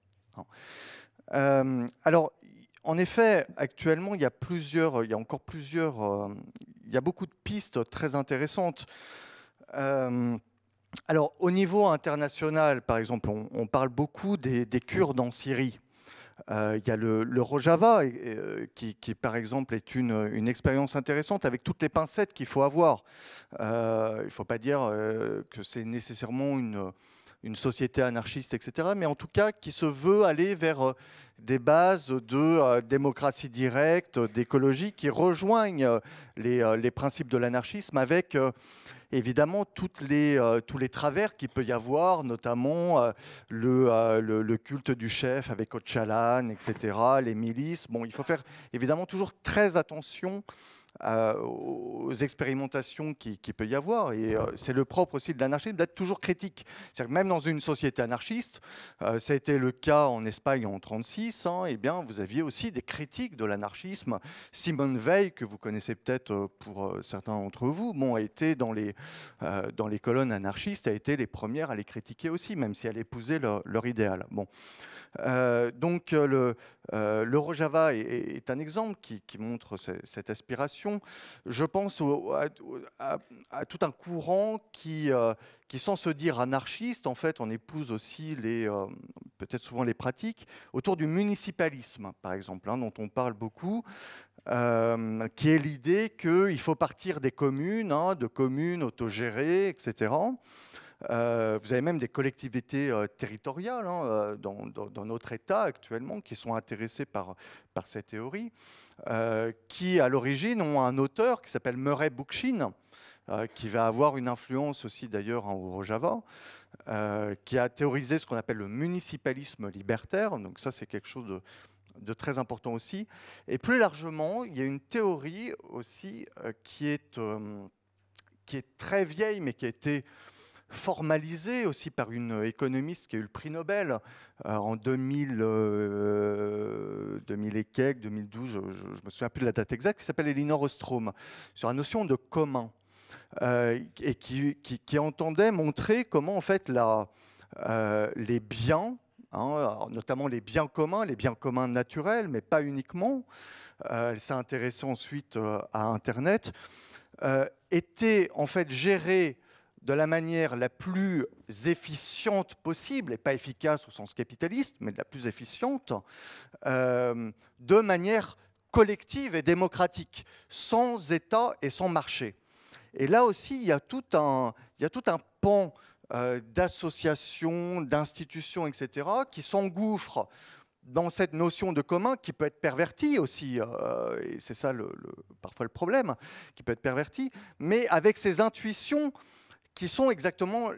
Hein. alors, en effet, actuellement, il y a plusieurs, il y a encore plusieurs, il y a beaucoup de pistes très intéressantes. alors, au niveau international, par exemple, on, parle beaucoup des Kurdes en Syrie. Euh, il y a le, Rojava, euh, qui, par exemple est une, expérience intéressante avec toutes les pincettes qu'il faut avoir. Euh, il ne faut pas dire que c'est nécessairement une une société anarchiste, etc., mais en tout cas qui se veut aller vers des bases de démocratie directe, d'écologie, qui rejoignent les, les principes de l'anarchisme avec évidemment euh, tous les travers qu'il peut y avoir, notamment euh, euh, le, culte du chef avec Ocalan, etc., les milices. Bon, il faut faire évidemment toujours très attention aux expérimentations qui, peut y avoir. Et euh, c'est le propre aussi de l'anarchisme d'être toujours critique. C'est-à-dire que même dans une société anarchiste, euh, ça a été le cas en Espagne en 1936, hein, eh bien, vous aviez aussi des critiques de l'anarchisme. Simone Veil, que vous connaissez peut-être euh, pour certains d'entre vous, bon, a été dans les, dans les colonnes anarchistes, a été les premières à les critiquer aussi, même si elle épousait leur, leur idéal. Bon. donc le, euh, Rojava est, un exemple qui, montre cette, aspiration. Je pense à, tout un courant qui, euh, qui, sans se dire anarchiste, en fait, on épouse aussi euh, peut-être souvent les pratiques autour du municipalisme, par exemple, hein, dont on parle beaucoup. Euh, qui est l'idée qu'il faut partir des communes, hein, de communes autogérées, etc. Euh, vous avez même des collectivités euh, territoriales hein, euh, dans, notre État actuellement qui sont intéressées par, par ces théories, qui à l'origine ont un auteur qui s'appelle Murray Bookchin, qui va avoir une influence aussi d'ailleurs en hein, Rojava, qui a théorisé ce qu'on appelle le municipalisme libertaire. Donc ça c'est quelque chose de, très important aussi. Et plus largement, il y a une théorie aussi qui, est, qui est très vieille, mais qui a été formalisé aussi par une économiste qui a eu le prix Nobel euh, en 2000, euh, et quelques, 2012, je, ne me souviens plus de la date exacte, qui s'appelle Elinor Ostrom, sur la notion de commun, euh, et qui, entendait montrer comment en fait les biens, hein, notamment les biens communs, les biens communs naturels, mais pas uniquement, elle s'est intéressée ensuite à Internet, étaient en fait gérés de la manière la plus efficiente possible, et pas efficace au sens capitaliste, mais de la plus efficiente, euh, de manière collective et démocratique, sans État et sans marché. Et là aussi, il y a tout un, il y tout un pan euh, d'associations, d'institutions, etc., qui s'engouffrent dans cette notion de commun qui peut être pervertie aussi, euh, et c'est ça parfois le problème, qui peut être perverti, mais avec ces intuitions qui sont exactement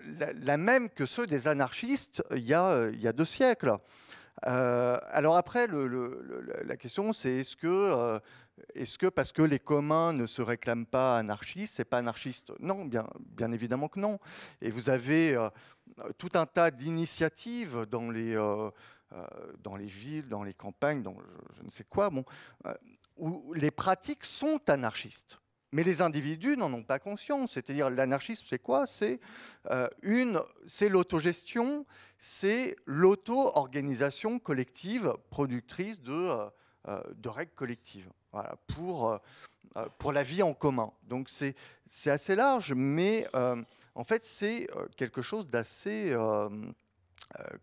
la, même que ceux des anarchistes euh, il y a, euh, il deux siècles. Euh, alors après, le, la question c'est est-ce que, est-ce que parce que les communs ne se réclament pas anarchistes, c'est pas anarchiste Non, bien, bien évidemment que non. Et vous avez tout un tas d'initiatives dans les dans les villes, dans les campagnes, dans je, je ne sais quoi, bon, où les pratiques sont anarchistes. Mais les individus n'en ont pas conscience. C'est-à-dire, l'anarchisme, c'est quoi C'est euh, l'autogestion, c'est l'auto-organisation collective productrice de, euh, euh, de règles collectives voilà, pour, euh, pour la vie en commun. Donc, c'est assez large, mais en fait, c'est quelque chose d'assez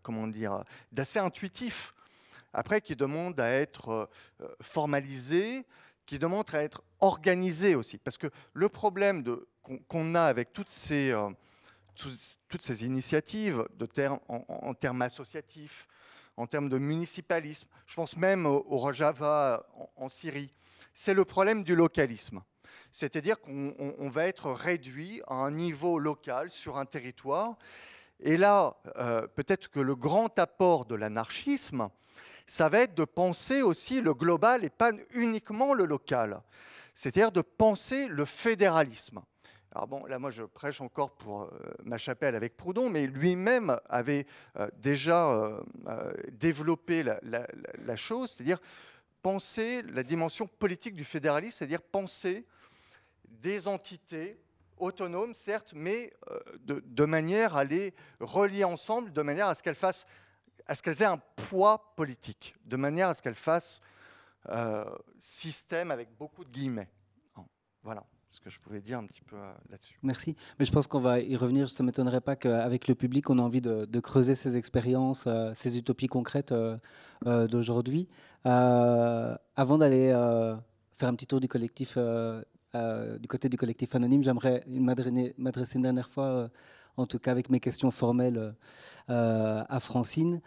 comment dire, d'assez intuitif. Après, qui demande à être formalisé, qui demande à être organisé aussi. Parce que le problème qu'on a avec toutes ces, euh, toutes ces initiatives de en, termes associatifs, en termes de municipalisme, je pense même au, Rojava en, Syrie, c'est le problème du localisme. C'est-à-dire qu'on va être réduit à un niveau local sur un territoire. Et là, euh, peut-être que le grand apport de l'anarchisme, ça va être de penser aussi le global et pas uniquement le local, c'est-à-dire de penser le fédéralisme. Alors bon, là moi je prêche encore pour euh, ma chapelle avec Proudhon, mais lui-même avait euh, déjà euh, développé la, chose, c'est-à-dire penser la dimension politique du fédéralisme, c'est-à-dire penser des entités autonomes, certes, mais de, de manière à les relier ensemble, de manière à ce qu'elles fassent à ce qu'elles aient un poids politique, de manière à ce qu'elles fassent euh, système avec beaucoup de guillemets. Voilà ce que je pouvais dire un petit peu euh, là-dessus. Merci. Mais je pense qu'on va y revenir. Ça ne m'étonnerait pas qu'avec le public, on a envie de, creuser ces expériences, euh, ces utopies concrètes d'aujourd'hui. avant d'aller faire un petit tour du collectif, du côté du collectif anonyme, j'aimerais m'adresser une dernière fois, en tout cas avec mes questions formelles, à Francine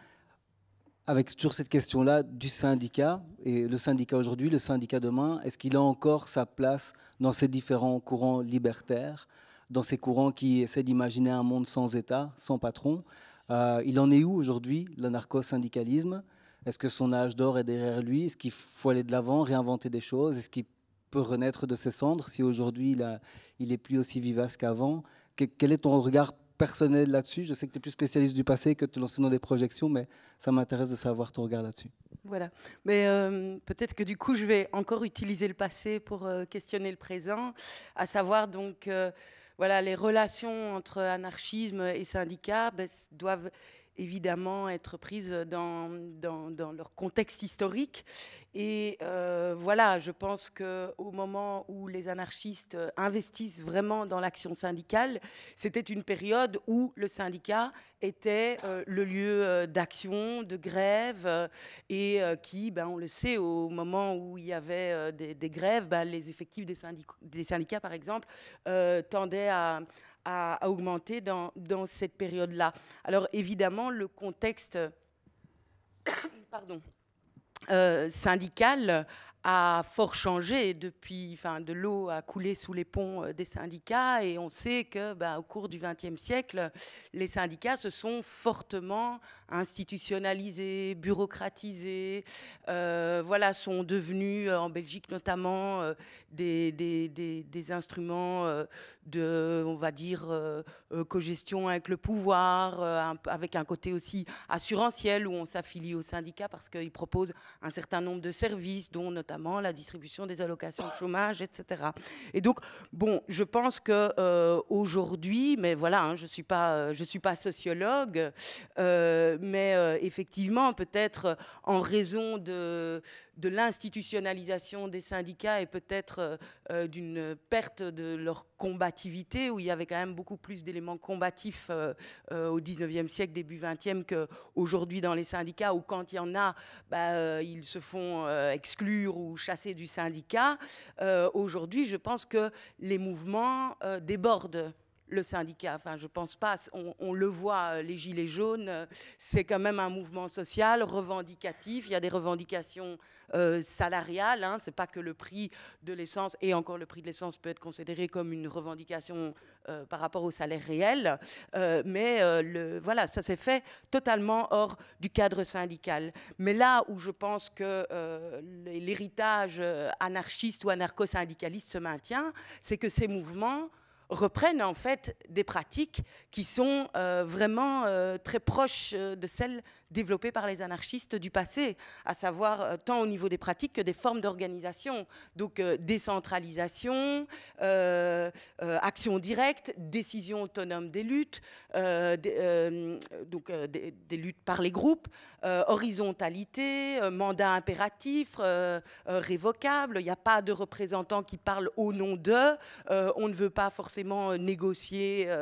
avec toujours cette question-là du syndicat, et le syndicat aujourd'hui, le syndicat demain, est-ce qu'il a encore sa place dans ces différents courants libertaires, dans ces courants qui essaient d'imaginer un monde sans État, sans patron euh, Il en est où aujourd'hui l'anarcho-syndicalisme Est-ce que son âge d'or est derrière lui Est-ce qu'il faut aller de l'avant, réinventer des choses Est-ce qu'il peut renaître de ses cendres si aujourd'hui il, il, est plus aussi vivace qu'avant Quel est ton regard personnel là-dessus. Je sais que tu es plus spécialiste du passé que de lancer dans des projections, mais ça m'intéresse de savoir ton regard là-dessus. Voilà. Mais euh, peut-être que du coup, je vais encore utiliser le passé pour euh, questionner le présent, à savoir donc, euh, voilà, les relations entre anarchisme et syndicat ben, doivent évidemment être prises dans, dans, leur contexte historique. Et euh, voilà, je pense qu'au moment où les anarchistes investissent vraiment dans l'action syndicale, c'était une période où le syndicat était euh, le lieu euh, d'action, de grève, et qui, ben, on le sait, au moment où il y avait des, grèves, ben, les effectifs des, des syndicats, par exemple, tendaient à a, augmenté dans, cette période-là. Alors évidemment, le contexte pardon, euh, syndical a fort changé depuis. Enfin, de l'eau a coulé sous les ponts euh, des syndicats et on sait que, bah, au cours du XXe siècle, les syndicats se sont fortement institutionnalisés, bureaucratisés. Euh, voilà, sont devenus euh, en Belgique notamment des, des, instruments de, on va dire, cogestion avec le pouvoir, avec un côté aussi assurantiel où on s'affilie aux syndicats parce qu'ils proposent un certain nombre de services, dont notamment la distribution des allocations de chômage, etc. Et donc, bon, je pense que euh, aujourd'hui, mais voilà, hein, je suis pas, euh, je suis pas sociologue, euh, mais effectivement, peut-être en raison de de l'institutionnalisation des syndicats et peut-être euh, euh, d'une perte de leur combativité, où il y avait quand même beaucoup plus d'éléments combatifs euh, au 19e siècle, début 20e, qu'aujourd'hui dans les syndicats, où quand il y en a, bah, ils se font exclure ou chasser du syndicat. aujourd'hui, je pense que les mouvements débordent le syndicat. Enfin, je pense pas. On, le voit, euh, les Gilets jaunes, euh, c'est quand même un mouvement social revendicatif. Il y a des revendications euh, salariales. Hein. C'est pas que le prix de l'essence, et encore le prix de l'essence peut être considéré comme une revendication par rapport au salaire réel. mais le, voilà, ça s'est fait totalement hors du cadre syndical. Mais là où je pense que l'héritage anarchiste ou anarcho-syndicaliste se maintient, c'est que ces mouvements reprennent en fait des pratiques qui sont euh, vraiment euh, très proches euh, de celles Développé par les anarchistes du passé, à savoir euh, tant au niveau des pratiques que des formes d'organisation. Donc euh, décentralisation, euh, action directe, décision autonome des luttes, des, donc, des, luttes par les groupes, horizontalité, mandat impératif, révocable, il n'y a pas de représentants qui parlent au nom d'eux, on ne veut pas forcément négocier,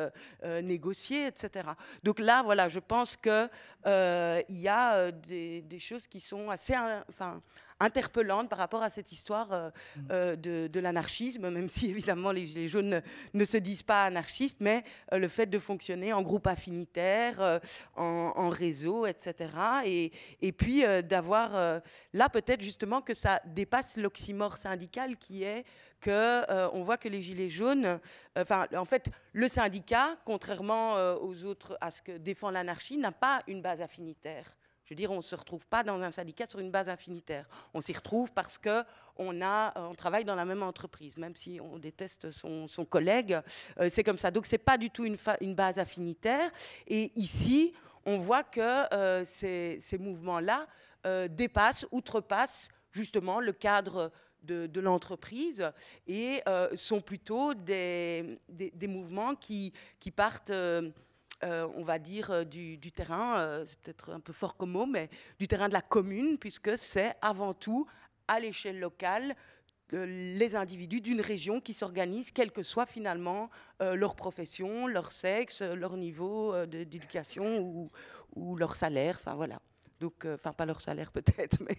négocier, etc. Donc là, voilà, je pense que il y a euh, des, choses qui sont assez enfin, interpellantes par rapport à cette histoire euh, mm. euh, de, l'anarchisme, même si évidemment les jaunes ne, se disent pas anarchistes, mais le fait de fonctionner en groupe affinitaire, en, en réseau, etc. Et, et puis d'avoir là peut-être justement que ça dépasse l'oxymore syndical qui est qu'on euh, on voit que les Gilets jaunes, euh, enfin, en fait, le syndicat, contrairement euh, aux autres, à ce que défend l'anarchie, n'a pas une base affinitaire. Je veux dire, on ne se retrouve pas dans un syndicat sur une base affinitaire. On s'y retrouve parce que on, a, on travaille dans la même entreprise, même si on déteste son, collègue. c'est comme ça. Donc, ce n'est pas du tout une, base affinitaire. Et ici, on voit que ces, ces mouvements-là dépassent, outrepassent justement le cadre de, l'entreprise et euh, sont plutôt des, des, mouvements qui, qui partent, euh, euh, on va dire, du, terrain, c'est peut-être un peu fort comme mot, mais du terrain de la commune, puisque c'est avant tout à l'échelle locale les individus d'une région qui s'organisent, quelle que soit finalement leur profession, leur sexe, leur niveau d'éducation ou, ou, leur salaire. Enfin voilà. Donc, euh, enfin, pas leur salaire peut-être, mais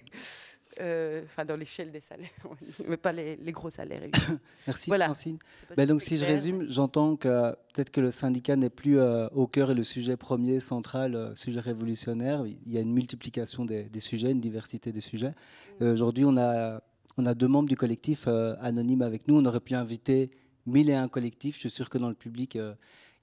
euh, enfin dans l'échelle des salaires, mais pas les, gros salaires. Merci voilà. Francine. Ben donc, si je résume, j'entends que euh, peut-être que le syndicat n'est plus au cœur et le sujet premier central, sujet révolutionnaire. Il y a une multiplication des, sujets, une diversité des sujets. Mm. Aujourd'hui, on a on a deux membres du collectif anonyme avec nous. On aurait pu inviter mille et un collectifs. Je suis sûr que dans le public,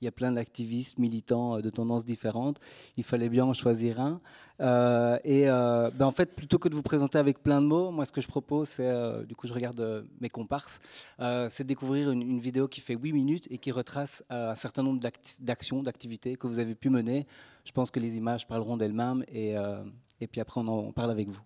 il y a plein d'activistes, militants euh, de tendances différentes. Il fallait bien en choisir un. Euh, et euh, ben, en fait, plutôt que de vous présenter avec plein de mots, moi, ce que je propose, c'est, du coup, je regarde mes comparses, c'est découvrir une, vidéo qui fait 8 minutes et qui retrace un certain nombre d'actions, d'activités que vous avez pu mener. Je pense que les images parleront d'elles-mêmes et, puis après, on en parle avec vous.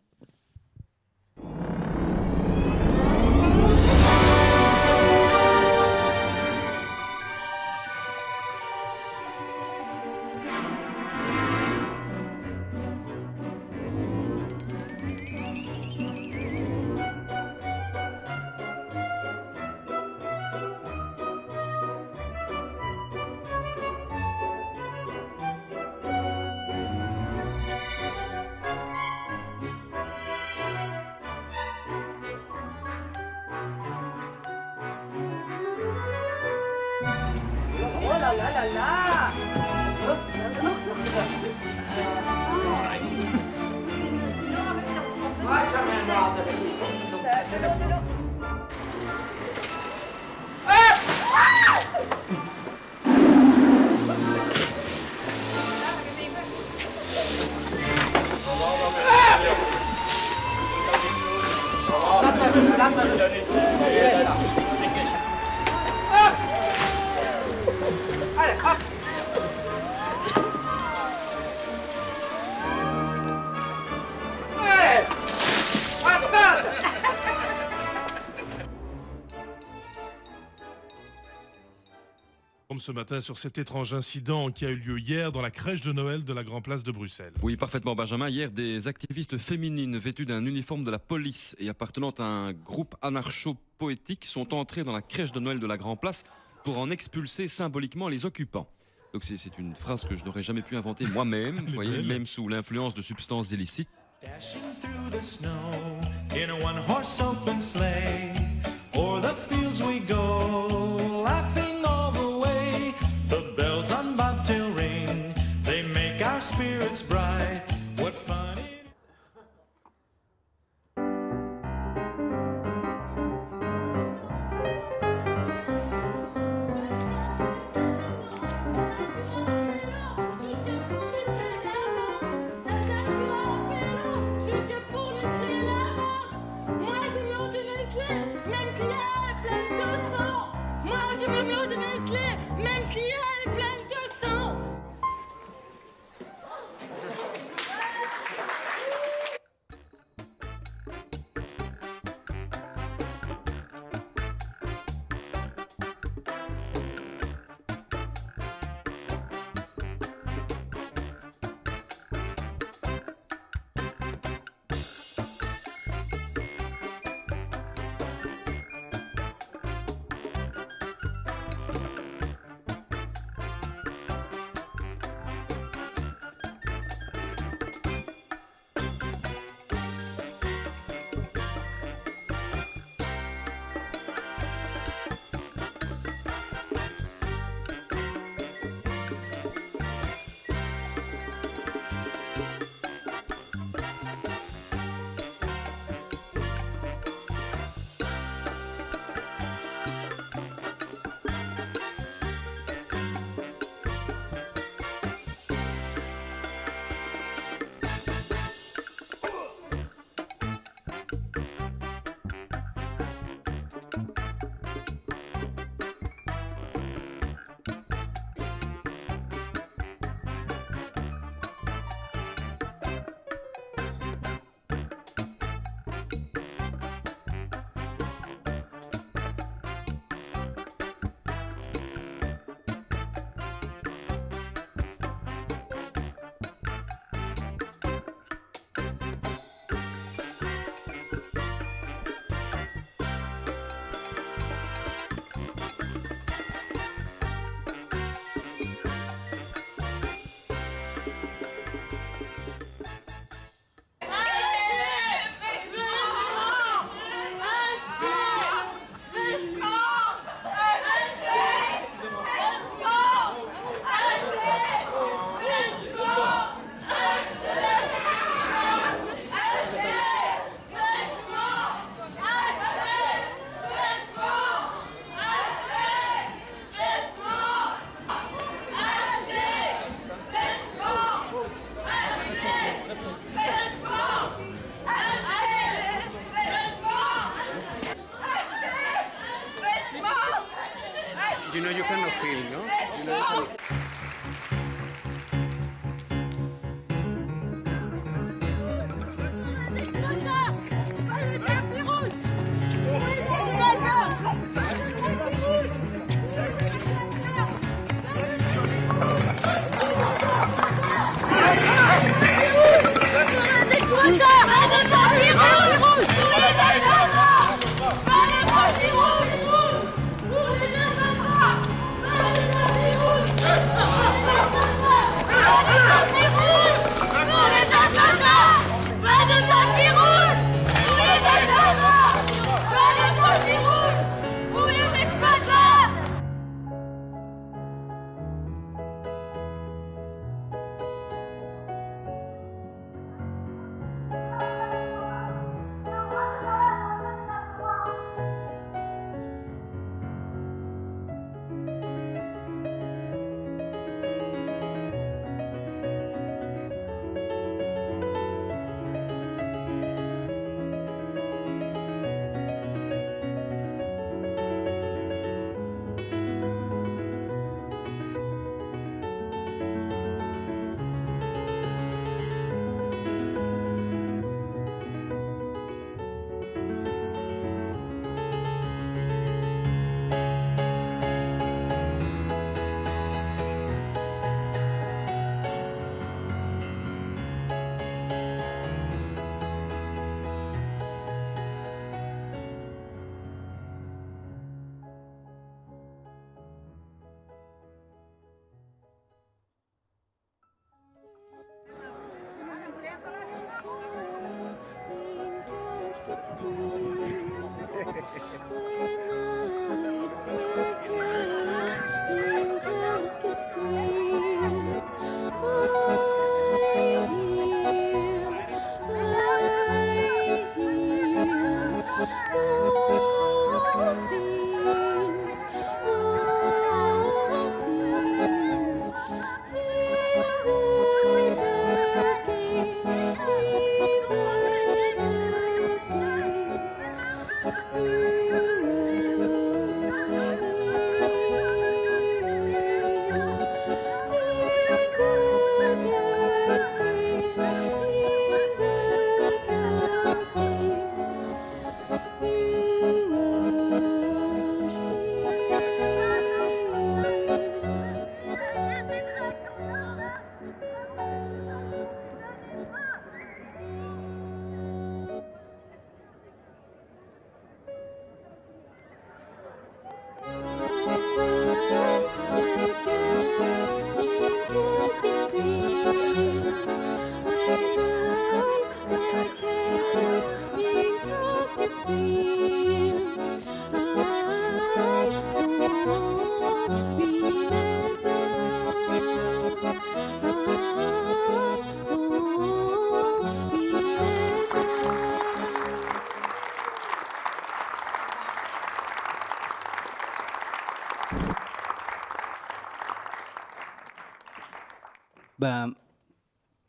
ce matin sur cet étrange incident qui a eu lieu hier dans la crèche de Noël de la Grand Place de Bruxelles. Oui, parfaitement, Benjamin. Hier, des activistes féminines vêtues d'un uniforme de la police et appartenant à un groupe anarcho-poétique sont entrées dans la crèche de Noël de la Grand Place pour en expulser symboliquement les occupants. Donc c'est une phrase que je n'aurais jamais pu inventer moi-même, voyez, même sous l'influence de substances illicites. Dashing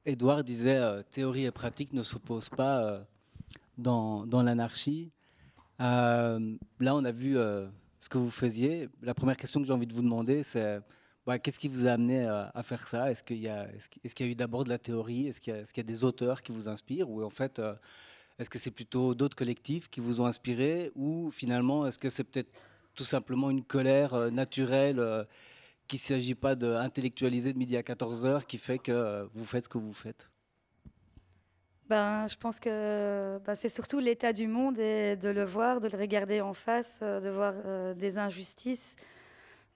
Edouard euh, disait euh, théorie et pratique ne s'opposent pas euh, dans, l'anarchie. là, on a vu ce que vous faisiez. La première question que j'ai envie de vous demander, c'est bah, qu'est-ce qui vous a amené à faire ça Est-ce qu'il y, a eu d'abord de la théorie Est-ce qu'il y, y, a des auteurs qui vous inspirent Ou en fait, est-ce que c'est plutôt d'autres collectifs qui vous ont inspiré Ou finalement, est-ce que c'est peut-être tout simplement une colère naturelle qu'il ne s'agit pas d'intellectualiser de midi à 14h qui fait que euh, vous faites ce que vous faites ben, je pense que ben, c'est surtout l'état du monde et de le voir, de le regarder en face, euh, de voir euh, des injustices,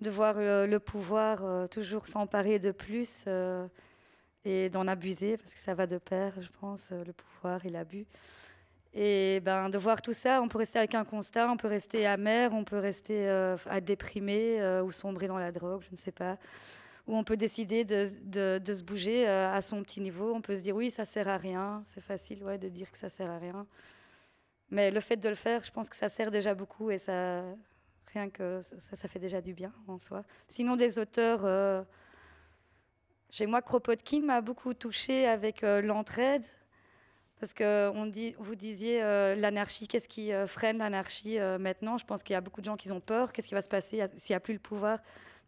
de voir le pouvoir toujours s'emparer de plus et d'en abuser, parce que ça va de pair, je pense, le pouvoir et l'abus. Et ben, de voir tout ça, on peut rester avec un constat, on peut rester amer, on peut rester euh, à déprimer euh, ou sombrer dans la drogue, je ne sais pas. Ou on peut décider de, se bouger euh, à son petit niveau. On peut se dire oui, ça sert à rien. C'est facile ouais, de dire que ça sert à rien. Mais le fait de le faire, je pense que ça sert déjà beaucoup et ça, rien que ça, ça fait déjà du bien en soi. Sinon, des auteurs. chez moi, Kropotkin m'a beaucoup touché avec l'entraide. Parce que vous disiez euh, l'anarchie, qu'est-ce qui euh, freine l'anarchie euh, maintenant Je pense qu'il y a beaucoup de gens qui ont peur. Qu'est-ce qui va se passer s'il n'y a plus le pouvoir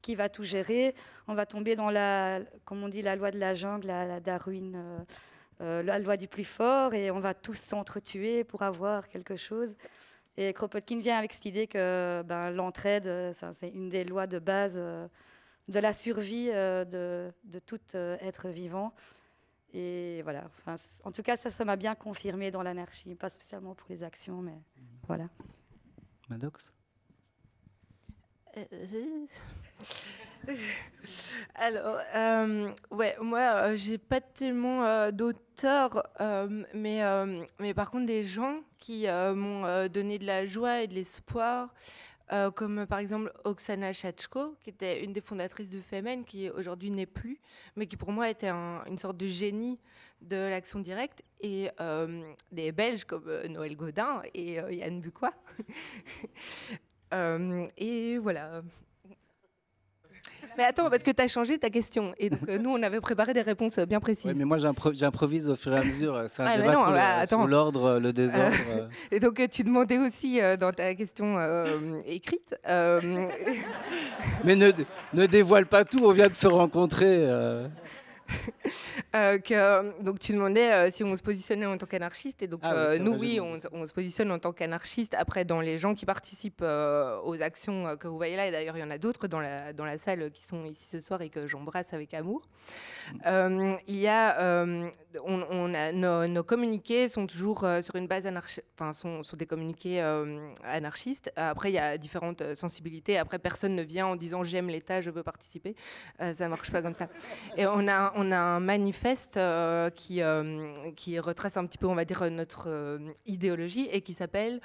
Qui va tout gérer On va tomber dans la, comme on dit, la loi de la jungle, la, Darwin, la loi du plus fort, et on va tous s'entretuer pour avoir quelque chose. Et Kropotkin vient avec cette idée que ben, l'entraide, c'est une des lois de base de la survie de tout être vivant. Et voilà, en tout cas, ça, ça m'a bien confirmé dans l'anarchie, pas spécialement pour les actions, mais voilà. Maddox euh, Alors, euh, ouais, moi, je euh, j'ai pas tellement d'auteurs, mais, mais par contre, des gens qui m'ont donné de la joie et de l'espoir. Euh, comme euh, par exemple Oksana Chachko, qui était une des fondatrices de FEMEN, qui aujourd'hui n'est plus, mais qui pour moi était une sorte de génie de l'action directe, et euh, des Belges comme Noël Godin et Yann Bucois. et voilà. Mais attends, parce que tu as changé ta question. Et donc, euh, nous, on avait préparé des réponses euh, bien précises. Ouais, mais moi, j'improvise au fur et à mesure. Euh, c'est un ah, bah, l'ordre, le désordre. et donc, tu demandais aussi dans ta question écrite. mais ne, dévoile pas tout, on vient de se rencontrer. Euh, que, euh, donc tu demandais euh, si on se positionnait en tant qu'anarchiste. Et donc ah nous, oui, on, se positionne en tant qu'anarchiste. Après, dans les gens qui participent aux actions que vous voyez là, et d'ailleurs il y en a d'autres dans la, dans la salle qui sont ici ce soir et que j'embrasse avec amour, mm. il y a, on, a nos, communiqués sont toujours sur une base anarchiste, enfin sont, des communiqués anarchistes. Après, il y a différentes sensibilités. Après, personne ne vient en disant j'aime l'État, je veux participer. ça marche pas comme ça. Et on a on a un manifeste euh, qui, euh, qui retrace un petit peu, on va dire, notre euh, idéologie et qui s'appelle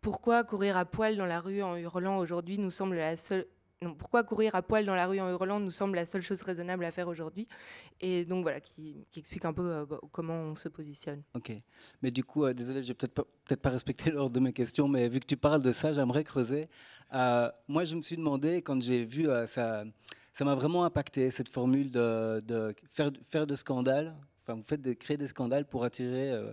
Pourquoi courir à poil dans la rue en hurlant aujourd'hui nous semble la seule pourquoi courir à poil dans la rue en hurlant nous semble la seule chose raisonnable à faire aujourd'hui Et donc voilà, qui, explique un peu bah, comment on se positionne. Ok, mais du coup, désolé, je n'ai peut-être pas, être pas respecté l'ordre de mes questions, mais vu que tu parles de ça, j'aimerais creuser. moi, je me suis demandé, quand j'ai vu ça ça m'a vraiment impacté, cette formule de, faire, de scandales, enfin, vous faites de, créer des scandales pour attirer euh,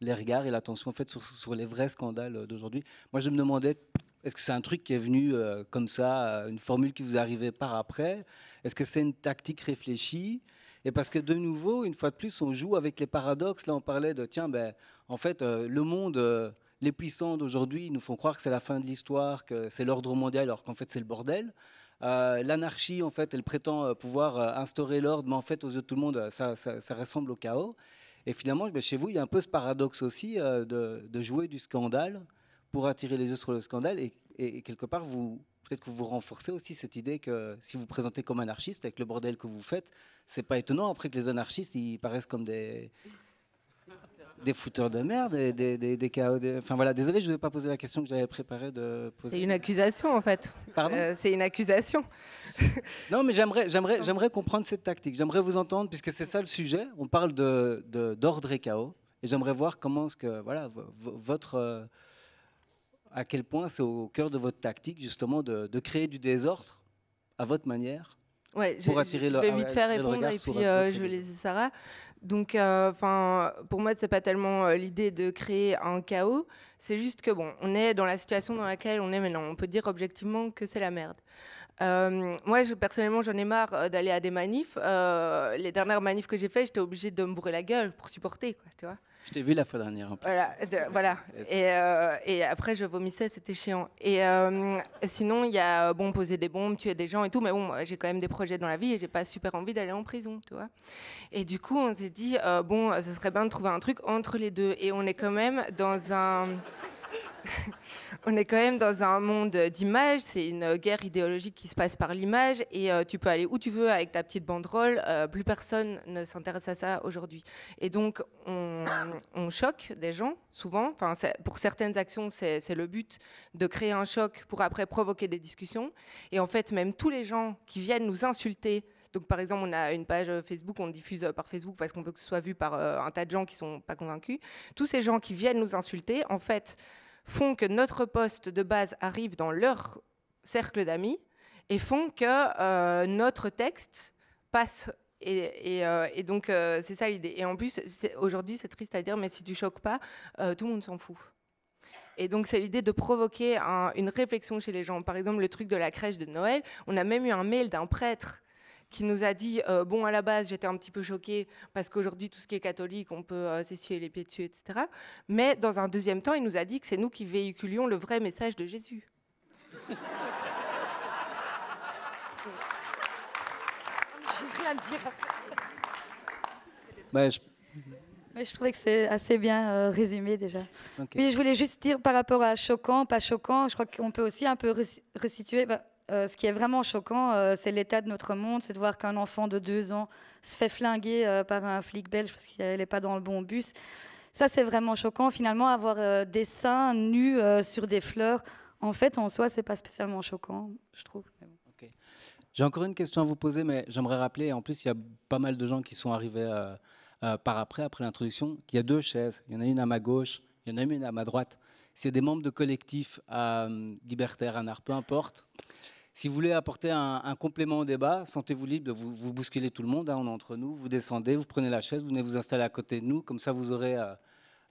les regards et l'attention en fait, sur, les vrais scandales euh, d'aujourd'hui. Moi, je me demandais, est-ce que c'est un truc qui est venu euh, comme ça, une formule qui vous arrivait par après Est-ce que c'est une tactique réfléchie et parce que de nouveau, une fois de plus, on joue avec les paradoxes. Là, on parlait de, tiens, ben, en fait, le monde, les puissants d'aujourd'hui nous font croire que c'est la fin de l'histoire, que c'est l'ordre mondial, alors qu'en fait, c'est le bordel. Euh, l'anarchie, en fait, elle prétend euh, pouvoir euh, instaurer l'ordre, mais en fait, aux yeux de tout le monde, ça, ressemble au chaos. Et finalement, eh chez vous, il y a un peu ce paradoxe aussi de, jouer du scandale pour attirer les yeux sur le scandale. Et, quelque part, vous peut-être que vous renforcez aussi cette idée que si vous, vous présentez comme anarchiste, avec le bordel que vous faites, c'est pas étonnant après que les anarchistes, ils paraissent comme des, des fouteurs de merde, des, des, chaos. Enfin voilà, désolé, je ne ai pas posé la question que j'avais préparée de poser. C'est une accusation en fait. Pardon euh, C'est une accusation. non, mais j'aimerais, j'aimerais, j'aimerais comprendre cette tactique. J'aimerais vous entendre, puisque c'est ça le sujet. On parle de, d'ordre et chaos. Et j'aimerais voir comment ce que, voilà, votre. Euh, à quel point c'est au cœur de votre tactique, justement, de, créer du désordre à votre manière. Ouais, pour je, vais vite ah faire répondre et puis euh, je vais laisser Sarah. Donc, euh, enfin, pour moi, ce n'est pas tellement euh, l'idée de créer un chaos. C'est juste que bon, on est dans la situation dans laquelle on est maintenant. On peut dire objectivement que c'est la merde. Euh, moi, personnellement, j'en ai marre d'aller à des manifs. les dernières manifs que j'ai faites, j'étais obligée de me bourrer la gueule pour supporter, tu vois. Je t'ai vu la fois dernière. Voilà, euh, Et, après je vomissais, c'était chiant. Et euh, sinon il y a euh, bon poser des bombes, tuer des gens et tout, mais bon j'ai quand même des projets dans la vie et j'ai pas super envie d'aller en prison, tu vois. Et du coup on s'est dit bon ce serait bien de trouver un truc entre les deux et on est quand même dans un on est quand même dans un monde d'image, c'est une guerre idéologique qui se passe par l'image et euh, tu peux aller où tu veux avec ta petite banderole, euh, plus personne ne s'intéresse à ça aujourd'hui. Et donc on, choque des gens souvent, enfin, pour certaines actions c'est le but de créer un choc pour après provoquer des discussions et en fait même tous les gens qui viennent nous insulter donc, par exemple, on a une page Facebook, on diffuse par Facebook parce qu'on veut que ce soit vu par euh, un tas de gens qui ne sont pas convaincus. Tous ces gens qui viennent nous insulter, en fait, font que notre poste de base arrive dans leur cercle d'amis et font que euh, notre texte passe. Et, et, euh, donc, euh, c'est ça l'idée. Et en plus, aujourd'hui, c'est triste à dire, mais si tu choques pas, tout le monde s'en fout. Et donc, c'est l'idée de provoquer une réflexion chez les gens. Par exemple, le truc de la crèche de Noël, on a même eu un mail d'un prêtre qui nous a dit euh, Bon, à la base, j'étais un petit peu choquée parce qu'aujourd'hui, tout ce qui est catholique, on peut euh, s'essuyer les pieds dessus, etc. Mais dans un deuxième temps, il nous a dit que c'est nous qui véhiculions le vrai message de Jésus. rien dire ben, je... Mais je trouvais que c'est assez bien euh, résumé déjà. Okay. je voulais juste dire par rapport à choquant, pas choquant, je crois qu'on peut aussi un peu resituer. Ben, euh, ce qui est vraiment choquant, euh, c'est l'état de notre monde, c'est de voir qu'un enfant de deux ans se fait flinguer euh, par un flic belge parce qu'il n'est pas dans le bon bus. Ça, c'est vraiment choquant. Finalement, avoir des seins nus sur des fleurs, en fait, en soi, c'est pas spécialement choquant, je trouve. J'ai encore une question à vous poser, mais j'aimerais rappeler, en plus, il y a pas mal de gens qui sont arrivés par après, après l'introduction, qu'il y a deux chaises. Il y en a une à ma gauche, il y en a une à ma droite. C'est des membres de collectifs libertaires, anards, peu importe. Si vous voulez apporter un, complément au débat, sentez-vous libre vous, vous, bousculer tout le monde. Hein, on est entre nous. Vous descendez, vous prenez la chaise, vous venez vous installer à côté de nous. Comme ça, vous aurez euh,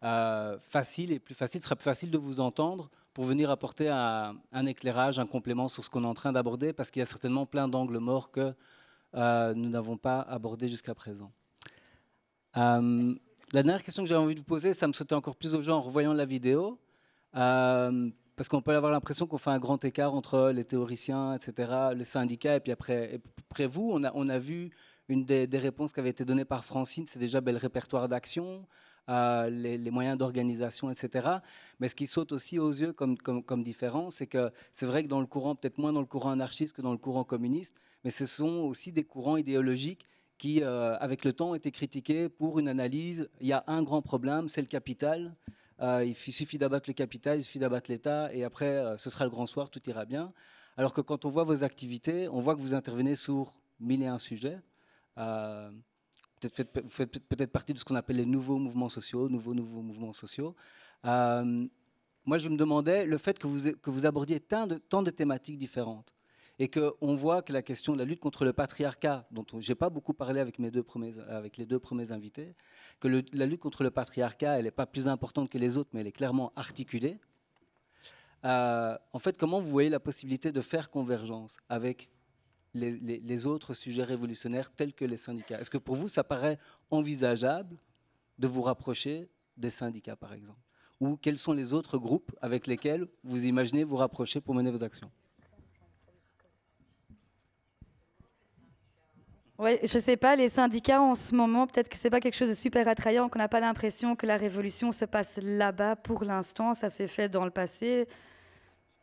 euh, facile et plus facile, sera plus facile de vous entendre pour venir apporter un, éclairage, un complément sur ce qu'on est en train d'aborder, parce qu'il y a certainement plein d'angles morts que euh, nous n'avons pas abordés jusqu'à présent. la dernière question que j'avais envie de vous poser, ça me sautait encore plus aux gens en revoyant la vidéo. Parce qu'on peut avoir l'impression qu'on fait un grand écart entre les théoriciens, etc., les syndicats, et puis après, et vous, on a, vu une des, réponses qui avait été donnée par Francine, c'est déjà bel le répertoire d'action, euh, les, moyens d'organisation, etc. Mais ce qui saute aussi aux yeux comme, comme, différence, c'est que c'est vrai que dans le courant, peut-être moins dans le courant anarchiste que dans le courant communiste, mais ce sont aussi des courants idéologiques qui, euh, avec le temps, ont été critiqués pour une analyse. Il y a un grand problème, c'est le capital. Euh, il suffit d'abattre le capital, il suffit d'abattre l'État, et après, euh, ce sera le grand soir, tout ira bien. Alors que quand on voit vos activités, on voit que vous intervenez sur mille et un sujets. vous euh, faites, faites peut-être partie de ce qu'on appelle les nouveaux mouvements sociaux, nouveaux, nouveaux mouvements sociaux. moi, je me demandais, le fait que vous, que vous abordiez de, tant de thématiques différentes, et qu'on voit que la question de la lutte contre le patriarcat, dont j'ai pas beaucoup parlé avec, mes deux premiers, avec les deux premiers invités, que la lutte contre le patriarcat, elle n'est pas plus importante que les autres, mais elle est clairement articulée. Euh, en fait, comment vous voyez la possibilité de faire convergence avec les, les autres sujets révolutionnaires tels que les syndicats Est-ce que pour vous, ça paraît envisageable de vous rapprocher des syndicats, par exemple Ou quels sont les autres groupes avec lesquels vous imaginez vous rapprocher pour mener vos actions Oui, je sais pas, les syndicats en ce moment, peut-être que c'est pas quelque chose de super attrayant, qu'on n'a pas l'impression que la révolution se passe là-bas pour l'instant, ça s'est fait dans le passé.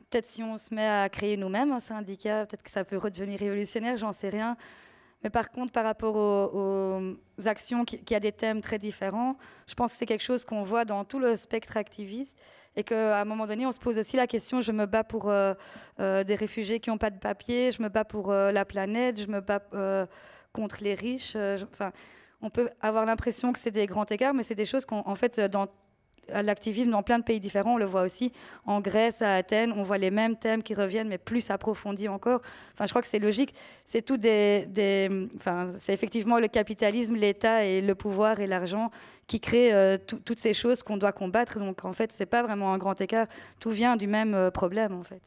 Peut-être si on se met à créer nous-mêmes un syndicat, peut-être que ça peut redevenir révolutionnaire, j'en sais rien. Mais par contre, par rapport aux, actions qui, ont a des thèmes très différents, je pense que c'est quelque chose qu'on voit dans tout le spectre activiste et qu'à un moment donné, on se pose aussi la question, je me bats pour euh, euh, des réfugiés qui n'ont pas de papier, je me bats pour euh, la planète, je me bats contre les riches. Euh, enfin, on peut avoir l'impression que c'est des grands écarts, mais c'est des choses qu'en fait, euh, dans l'activisme dans plein de pays différents. On le voit aussi en Grèce, à Athènes, on voit les mêmes thèmes qui reviennent, mais plus approfondis encore. Enfin, je crois que c'est logique. C'est tout des, des enfin, c'est effectivement le capitalisme, l'État et le pouvoir et l'argent qui créent euh, toutes ces choses qu'on doit combattre. Donc, en fait, c'est pas vraiment un grand écart. Tout vient du même problème, en fait,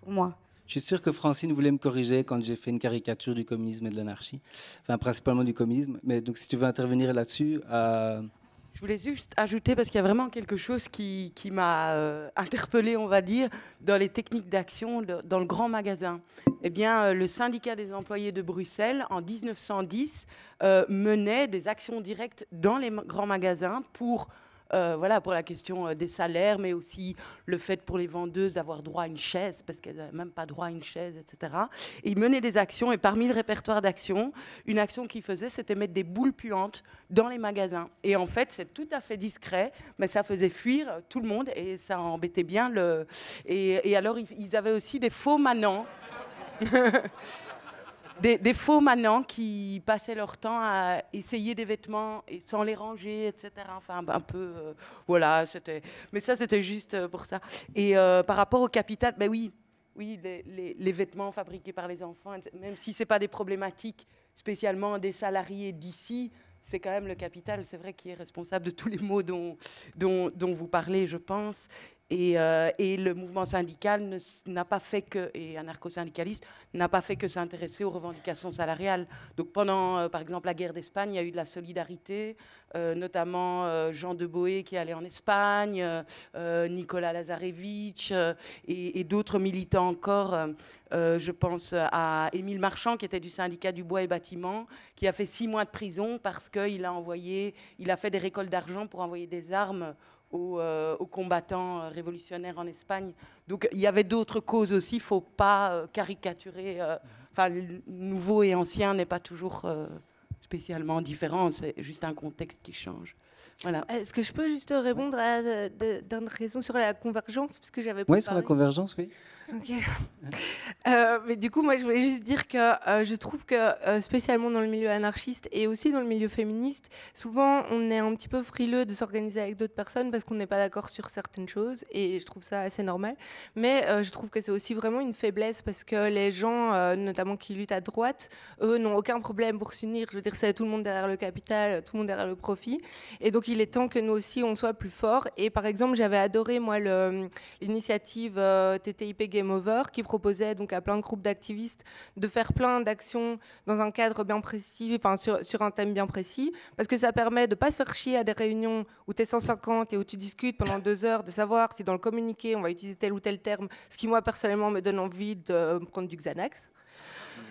pour moi. Je suis sûr que Francine voulait me corriger quand j'ai fait une caricature du communisme et de l'anarchie, enfin principalement du communisme. Mais donc si tu veux intervenir là-dessus. Euh, Je voulais juste ajouter, parce qu'il y a vraiment quelque chose qui, qui m'a interpellé euh, interpellée, on va dire, dans les techniques d'action dans le grand magasin. Eh bien, euh, le syndicat des employés de Bruxelles, en 1910, menait des actions directes dans les grands magasins pour euh, voilà, pour la question euh, des salaires, mais aussi le fait pour les vendeuses d'avoir droit à une chaise, parce qu'elles n'avaient même pas droit à une chaise, etc. Et ils menaient des actions, et parmi le répertoire d'actions, une action qu'ils faisait, c'était mettre des boules puantes dans les magasins. Et en fait, c'est tout à fait discret, mais ça faisait fuir euh, tout le monde, et ça embêtait bien le... Et, et alors, ils avaient aussi des faux manants. des, faux manants qui passaient leur temps à essayer des vêtements sans les ranger, etc. Enfin, un peu, euh, voilà, c'était. Mais ça, c'était juste euh, pour ça. Et euh, par rapport au capital, ben oui, oui, les, vêtements fabriqués par les enfants, même si c'est pas des problématiques spécialement des salariés d'ici, c'est quand même le capital, c'est vrai, qui est responsable de tous les maux dont, dont, dont vous parlez, je pense. Euh, et, le mouvement syndical n'a pas fait que, et anarcho-syndicaliste, n'a pas fait que s'intéresser aux revendications salariales. Donc pendant, euh, par exemple, la guerre d'Espagne, il y a eu de la solidarité, euh, notamment Jean de Boé qui est allé en Espagne, Nicolas Lazarevitch et, d'autres militants encore. je pense à Émile Marchand, qui était du syndicat du bois et bâtiment, qui a fait six mois de prison parce qu'il a envoyé, il a fait des récoltes d'argent pour envoyer des armes euh, aux, combattants euh, révolutionnaires en Espagne. Donc il y avait d'autres causes aussi, il ne faut pas euh, caricaturer. Enfin, le nouveau et ancien n'est pas toujours spécialement différent, c'est juste un contexte qui change. Voilà. Est-ce que je peux juste répondre à, d'une raison sur la convergence j'avais. Oui, sur la convergence, oui. Ok. Euh, mais du coup, moi, je voulais juste dire que euh, je trouve que, euh, spécialement dans le milieu anarchiste et aussi dans le milieu féministe, souvent, on est un petit peu frileux de s'organiser avec d'autres personnes parce qu'on n'est pas d'accord sur certaines choses. Et je trouve ça assez normal. Mais je trouve que c'est aussi vraiment une faiblesse parce que les gens, notamment qui luttent à droite, eux, n'ont aucun problème pour s'unir. Je veux dire, c'est tout le monde derrière le capital, tout le monde derrière le profit. Et donc, il est temps que nous aussi, on soit plus forts. Et par exemple, j'avais adoré, moi, l'initiative TTIP qui proposait donc à plein de groupes d'activistes de faire plein d'actions dans un cadre bien précis, sur, sur, un thème bien précis, parce que ça permet de ne pas se faire chier à des réunions où tu es 150 et où tu discutes pendant deux heures, de savoir si dans le communiqué on va utiliser tel ou tel terme, ce qui moi personnellement me donne envie de prendre du Xanax.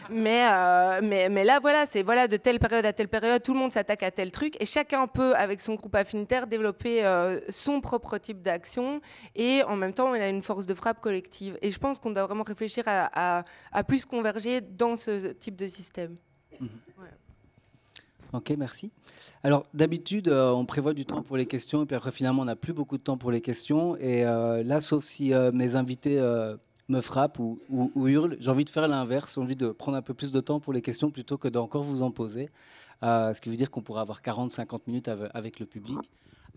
Mais, euh, mais, mais, là, voilà, c'est voilà, de telle période à telle période, tout le monde s'attaque à tel truc et chacun peut, avec son groupe affinitaire, développer euh, son propre type d'action et en même temps, il a une force de frappe collective. Et je pense qu'on doit vraiment réfléchir à, plus converger dans ce type de système. Mhm. Ok, merci. Alors, d'habitude, euh, on prévoit du temps pour les questions, et puis après, finalement, on n'a plus beaucoup de temps pour les questions. Et là, sauf si mes invités me frappe ou, hurle. J'ai envie de faire l'inverse, j'ai envie de prendre un peu plus de temps pour les questions plutôt que d'encore vous en poser. Euh, ce qui veut dire qu'on pourra avoir 40-50 minutes avec le public.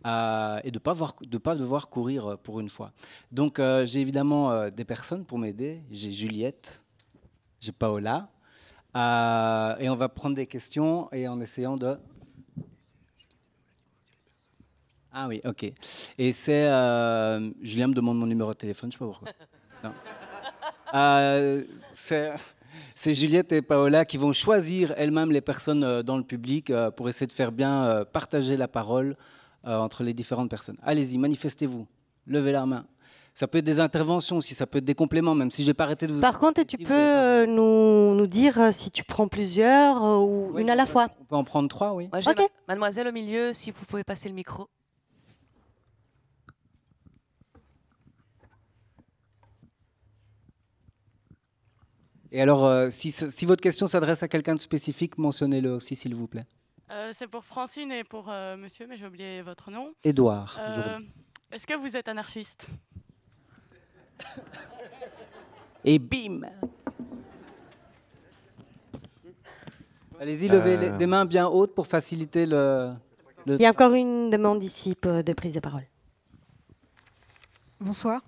Euh, et de pas pas devoir courir euh, pour une fois. Donc j'ai évidemment des personnes pour m'aider. J'ai Juliette, j'ai Paola, et on va prendre des questions et en essayant de ah oui, ok. Et c'est. Julien me demande mon numéro de téléphone, je ne sais pas pourquoi. Non. Euh, c'est Juliette et Paola qui vont choisir elles-mêmes les personnes euh, dans le public euh, pour essayer de faire bien partager la parole entre les différentes personnes. Allez-y, manifestez-vous. Levez la main. Ça peut être des interventions aussi, ça peut être des compléments, même si j'ai pas arrêté de vous. Par contre, tu peux hein. nous, nous, dire si tu prends plusieurs ou une à la fois. On peut en prendre trois, oui. Moi, Mademoiselle au milieu, si vous pouvez passer le micro. Et alors, euh, si, votre question s'adresse à quelqu'un de spécifique, mentionnez-le aussi, s'il vous plaît. Euh, c'est pour Francine et pour euh, monsieur, mais j'ai oublié votre nom. Édouard. Est-ce que vous êtes anarchiste Et bim Allez-y, levez les, des mains bien hautes pour faciliter le, le... Il y a encore une demande ici de prise de parole. Bonsoir.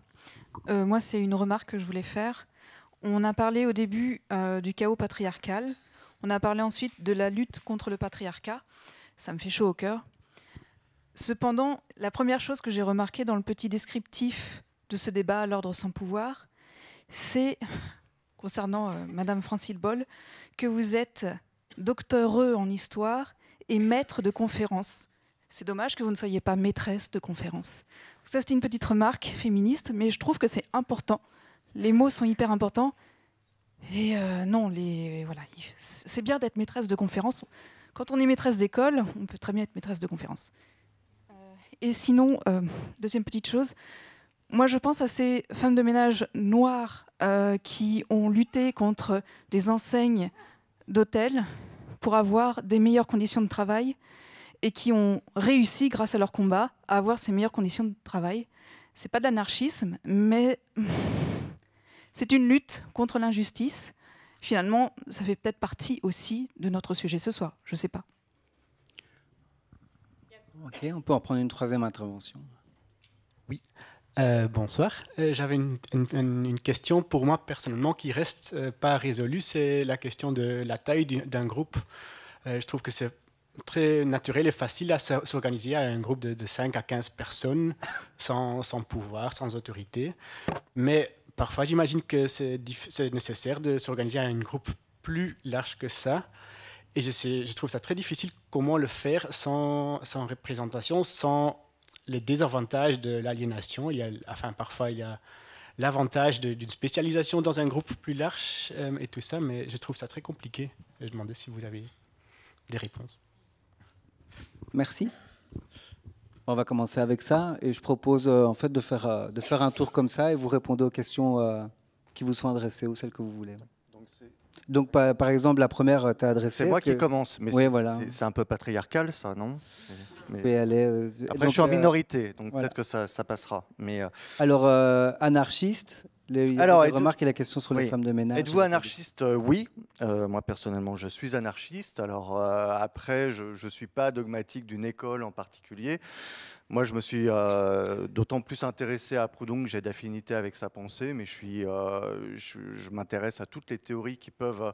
moi, c'est une remarque que je voulais faire. On a parlé au début euh, du chaos patriarcal. On a parlé ensuite de la lutte contre le patriarcat. Ça me fait chaud au cœur. Cependant, la première chose que j'ai remarquée dans le petit descriptif de ce débat à l'ordre sans pouvoir, c'est, concernant euh, Madame Francine Boll, que vous êtes docteureux en histoire et maître de conférences. C'est dommage que vous ne soyez pas maîtresse de conférences. Ça, c'était une petite remarque féministe, mais je trouve que c'est important les mots sont hyper importants. Et euh, non, les, voilà, c'est bien d'être maîtresse de conférence. Quand on est maîtresse d'école, on peut très bien être maîtresse de conférence. Euh, et sinon, euh, deuxième petite chose, moi je pense à ces femmes de ménage noires qui ont lutté contre les enseignes d'hôtels pour avoir des meilleures conditions de travail et qui ont réussi, grâce à leur combat, à avoir ces meilleures conditions de travail. C'est pas de l'anarchisme, mais c'est une lutte contre l'injustice. Finalement, ça fait peut-être partie aussi de notre sujet ce soir. Je ne sais pas. Ok, on peut en prendre une troisième intervention. Oui. Euh, bonsoir. Euh, j'avais une, question pour moi personnellement qui reste euh, pas résolue, c'est la question de la taille d'un groupe. je trouve que c'est très naturel et facile à s'organiser à un groupe de, 5 à 15 personnes sans, sans pouvoir, sans autorité. Mais parfois, j'imagine que c'est nécessaire de s'organiser à un groupe plus large que ça. Et je, je trouve ça très difficile comment le faire sans, représentation, sans les désavantages de l'aliénation. enfin, parfois, il y a l'avantage d'une spécialisation dans un groupe plus large euh, et tout ça, mais je trouve ça très compliqué. Je demandais si vous avez des réponses. Merci. On va commencer avec ça et je propose euh, en fait de faire, euh, de faire un tour comme ça et vous répondez aux questions euh, qui vous sont adressées ou celles que vous voulez. Donc, par, exemple, la première as adressé. C'est moi qui commence, mais c'est un peu patriarcal ça, non mais... Après, je suis en minorité, donc peut-être que ça, passera. Mais Alors, anarchiste, alors, les remarques et la question sur les femmes de ménage. Êtes-vous anarchiste euh, Oui. Euh, moi, personnellement, je suis anarchiste. Alors, euh, après, je ne suis pas dogmatique d'une école en particulier. Moi, je me suis d'autant plus intéressé à Proudhon que j'ai d'affinité avec sa pensée, mais je, suis, je, m'intéresse à toutes les théories qui peuvent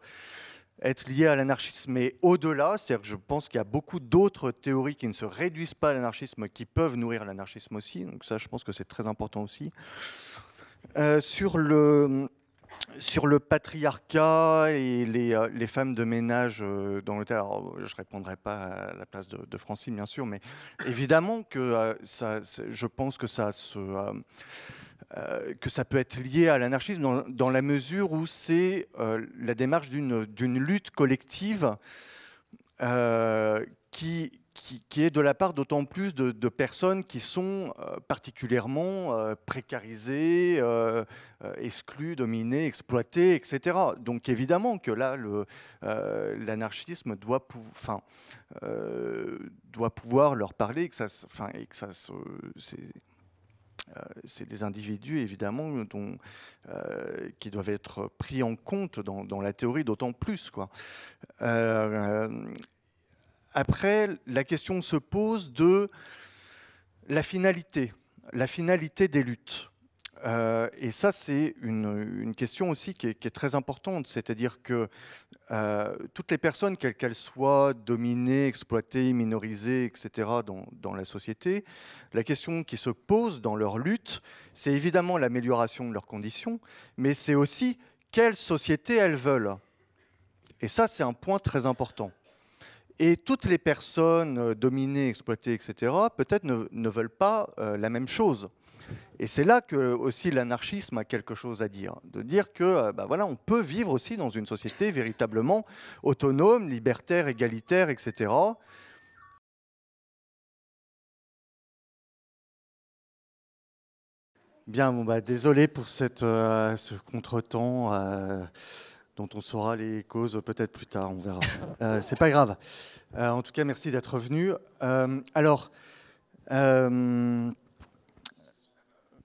être liées à l'anarchisme, mais au-delà, que je pense qu'il y a beaucoup d'autres théories qui ne se réduisent pas à l'anarchisme, qui peuvent nourrir l'anarchisme aussi. Donc ça, je pense que c'est très important aussi. Euh, sur, le, sur le patriarcat et les, euh, femmes de ménage euh, dans l'hôtel, alors je ne répondrai pas à la place de, Francine, bien sûr, mais évidemment que ça, je pense que ça se... que ça peut être lié à l'anarchisme dans, la mesure où c'est la démarche d'une lutte collective qui, qui, est de la part d'autant plus de, personnes qui sont euh, particulièrement euh, précarisées, euh, exclues, dominées, exploitées, etc. Donc évidemment que là, l'anarchisme doit, enfin, doit pouvoir leur parler et que ça, enfin, et que ça c'est des individus évidemment dont, qui doivent être pris en compte dans, la théorie d'autant plus. Quoi. Après, la question se pose de la finalité, la finalité des luttes. Euh, et ça, c'est une, question aussi qui est, très importante, c'est-à-dire que euh, toutes les personnes, quelles qu'elles soient, dominées, exploitées, minorisées, etc., dans, dans, la société, la question qui se pose dans leur lutte, c'est évidemment l'amélioration de leurs conditions, mais c'est aussi quelle société elles veulent. Et ça, c'est un point très important. Et toutes les personnes euh, dominées, exploitées, etc., peut-être ne, veulent pas euh, la même chose. Et c'est là que aussi l'anarchisme a quelque chose à dire, de dire que euh, bah, voilà, on peut vivre aussi dans une société véritablement autonome, libertaire, égalitaire, etc. Bien, bon, bah, désolé pour cette, ce contretemps dont on saura les causes peut-être plus tard, on verra. Euh, c'est pas grave. Euh, en tout cas, merci d'être venu. Euh, alors,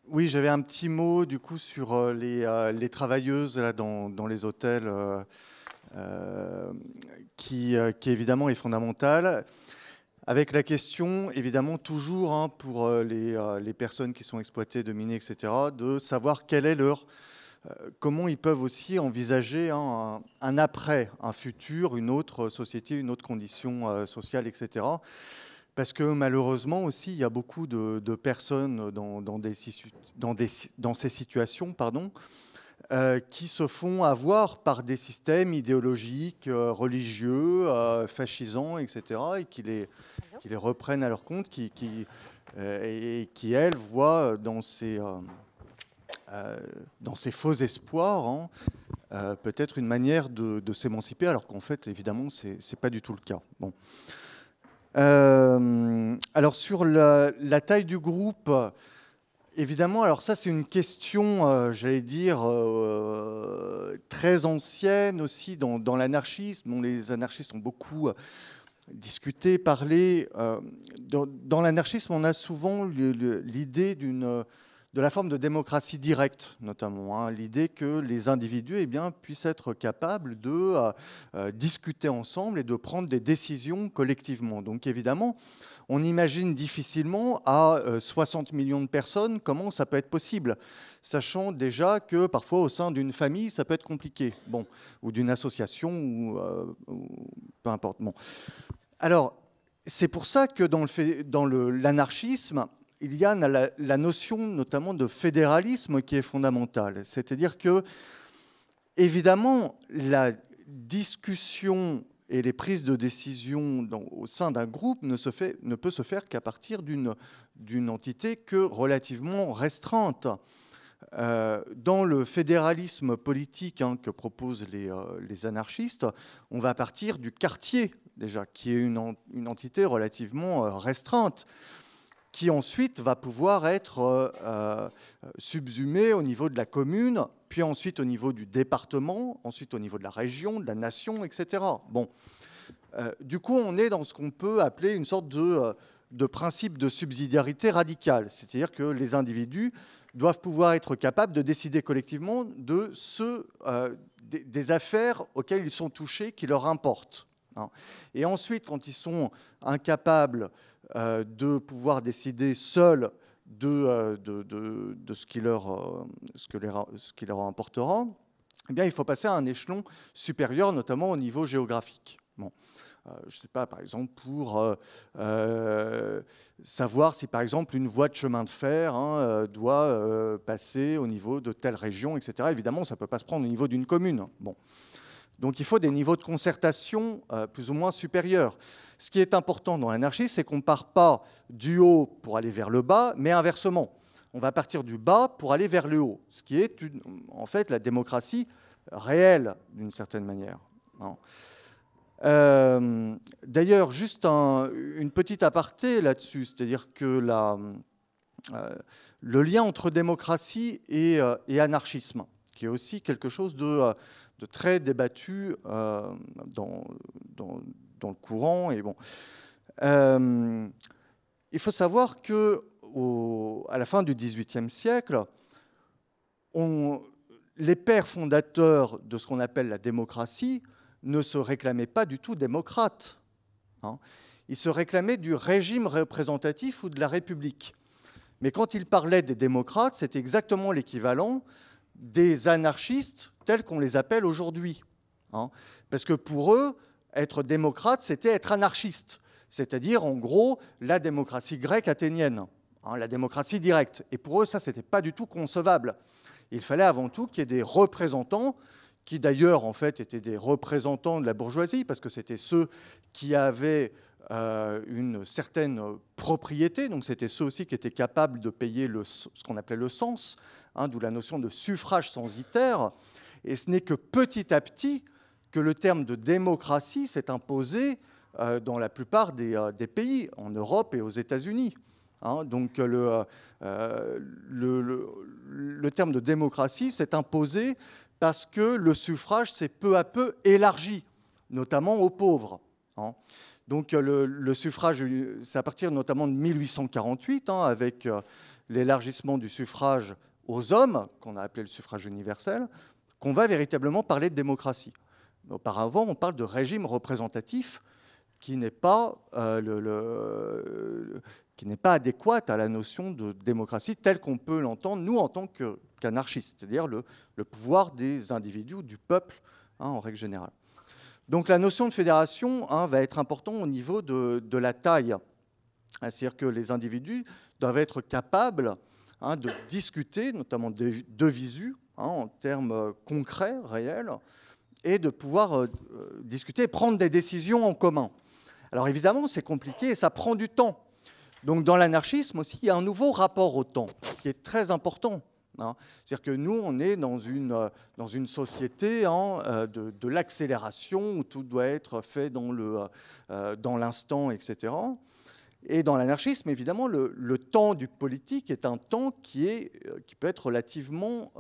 oui, j'avais un petit mot du coup sur les, travailleuses là, dans, les hôtels, qui, évidemment est fondamental, Avec la question, évidemment, toujours hein, pour les, les, personnes qui sont exploitées, dominées, etc., de savoir quel est leur euh, comment ils peuvent aussi envisager un, après, un futur, une autre société, une autre condition euh, sociale, etc. Parce que malheureusement aussi, il y a beaucoup de, personnes dans, ces situations pardon, euh, qui se font avoir par des systèmes idéologiques, religieux, fascisants, etc., et qui les, reprennent à leur compte, qui, et qui, elles, voient dans ces euh, dans ces faux espoirs, hein, euh, peut-être une manière de, s'émanciper, alors qu'en fait, évidemment, ce n'est pas du tout le cas. Bon. Euh, alors sur la, taille du groupe, évidemment, alors ça c'est une question, j'allais dire, très ancienne aussi dans, l'anarchisme, les anarchistes ont beaucoup discuté, parlé. dans l'anarchisme, on a souvent l'idée d'une de la forme de démocratie directe, notamment. Hein, l'idée que les individus eh bien, puissent être capables de euh, euh, discuter ensemble et de prendre des décisions collectivement. Donc évidemment, on imagine difficilement à 60 euh, millions de personnes comment ça peut être possible, sachant déjà que parfois au sein d'une famille, ça peut être compliqué, bon, ou d'une association, ou, peu importe. Bon. Alors, c'est pour ça que dans l'anarchisme, il y a la, notion notamment de fédéralisme qui est fondamentale. C'est-à-dire que, évidemment, la discussion et les prises de décision dans, au sein d'un groupe ne, se fait, ne peut se faire qu'à partir d'une entité que relativement restreinte. Euh, dans le fédéralisme politique hein, que proposent euh, les, anarchistes, on va partir du quartier déjà, qui est une, une entité relativement euh, restreinte qui ensuite va pouvoir être euh, euh, subsumé au niveau de la commune, puis ensuite au niveau du département, ensuite au niveau de la région, de la nation, etc. Bon. Euh, du coup, on est dans ce qu'on peut appeler une sorte de, principe de subsidiarité radicale, c'est-à-dire que les individus doivent pouvoir être capables de décider collectivement de ce, des, des affaires auxquelles ils sont touchés qui leur importent. Hein. Et ensuite, quand ils sont incapables euh, de pouvoir décider seul de, euh, ce, qui leur, euh, ce, importera, eh bien, il faut passer à un échelon supérieur, notamment au niveau géographique. Bon. je ne sais pas, par exemple, pour savoir si, par exemple, une voie de chemin de fer hein, doit passer au niveau de telle région, etc. Évidemment, ça ne peut pas se prendre au niveau d'une commune. Bon. Donc il faut des niveaux de concertation euh, plus ou moins supérieurs. Ce qui est important dans l'anarchie, c'est qu'on ne part pas du haut pour aller vers le bas, mais inversement. On va partir du bas pour aller vers le haut, ce qui est en fait la démocratie réelle d'une certaine manière. Euh, d'ailleurs, juste une petite aparté là-dessus, c'est-à-dire que la, euh, le lien entre démocratie et, anarchisme, qui est aussi quelque chose de, de très débattu euh, dans, le courant. Et bon. Euh, il faut savoir que à la fin du XVIIIe siècle, les pères fondateurs de ce qu'on appelle la démocratie ne se réclamaient pas du tout démocrates. Hein. Ils se réclamaient du régime représentatif ou de la République. Mais quand ils parlaient des démocrates, c'était exactement l'équivalent des anarchistes tels qu'on les appelle aujourd'hui. Hein. parce que pour eux, être démocrate, c'était être anarchiste, c'est-à-dire en gros la démocratie grecque athénienne, hein, la démocratie directe. Et pour eux, ça, c'était pas du tout concevable. Il fallait avant tout qu'il y ait des représentants qui d'ailleurs en fait étaient des représentants de la bourgeoisie, parce que c'était ceux qui avaient euh, une certaine propriété, donc c'était ceux aussi qui étaient capables de payer le, ce qu'on appelait le sens, hein, d'où la notion de suffrage censitaire, et ce n'est que petit à petit que le terme de démocratie s'est imposé euh, dans la plupart euh, des, pays, en Europe et aux États-Unis. Hein. donc le, le, terme de démocratie s'est imposé parce que le suffrage s'est peu à peu élargi, notamment aux pauvres. Hein. Donc euh, le, suffrage, euh, c'est à partir notamment de 1848, hein, avec euh, l'élargissement du suffrage aux hommes, qu'on a appelé le suffrage universel, qu'on va véritablement parler de démocratie. Auparavant, on parle de régime représentatif qui n'est pas, pas adéquat à la notion de démocratie telle qu'on peut l'entendre, nous, en tant qu'anarchistes, c'est-à-dire le, pouvoir des individus, du peuple, hein, en règle générale. Donc la notion de fédération hein, va être importante au niveau de, la taille. C'est-à-dire que les individus doivent être capables hein, de discuter, notamment de, visu, hein, en termes euh, concrets, réels, et de pouvoir euh, euh, discuter et prendre des décisions en commun. Alors évidemment, c'est compliqué et ça prend du temps. Donc dans l'anarchisme aussi, il y a un nouveau rapport au temps qui est très important. Hein. C'est-à-dire que nous, on est dans une, euh, société hein, euh, de, l'accélération où tout doit être fait dans, euh, l'instant, etc. Et dans l'anarchisme, évidemment, le, temps du politique est un temps qui, peut être relativement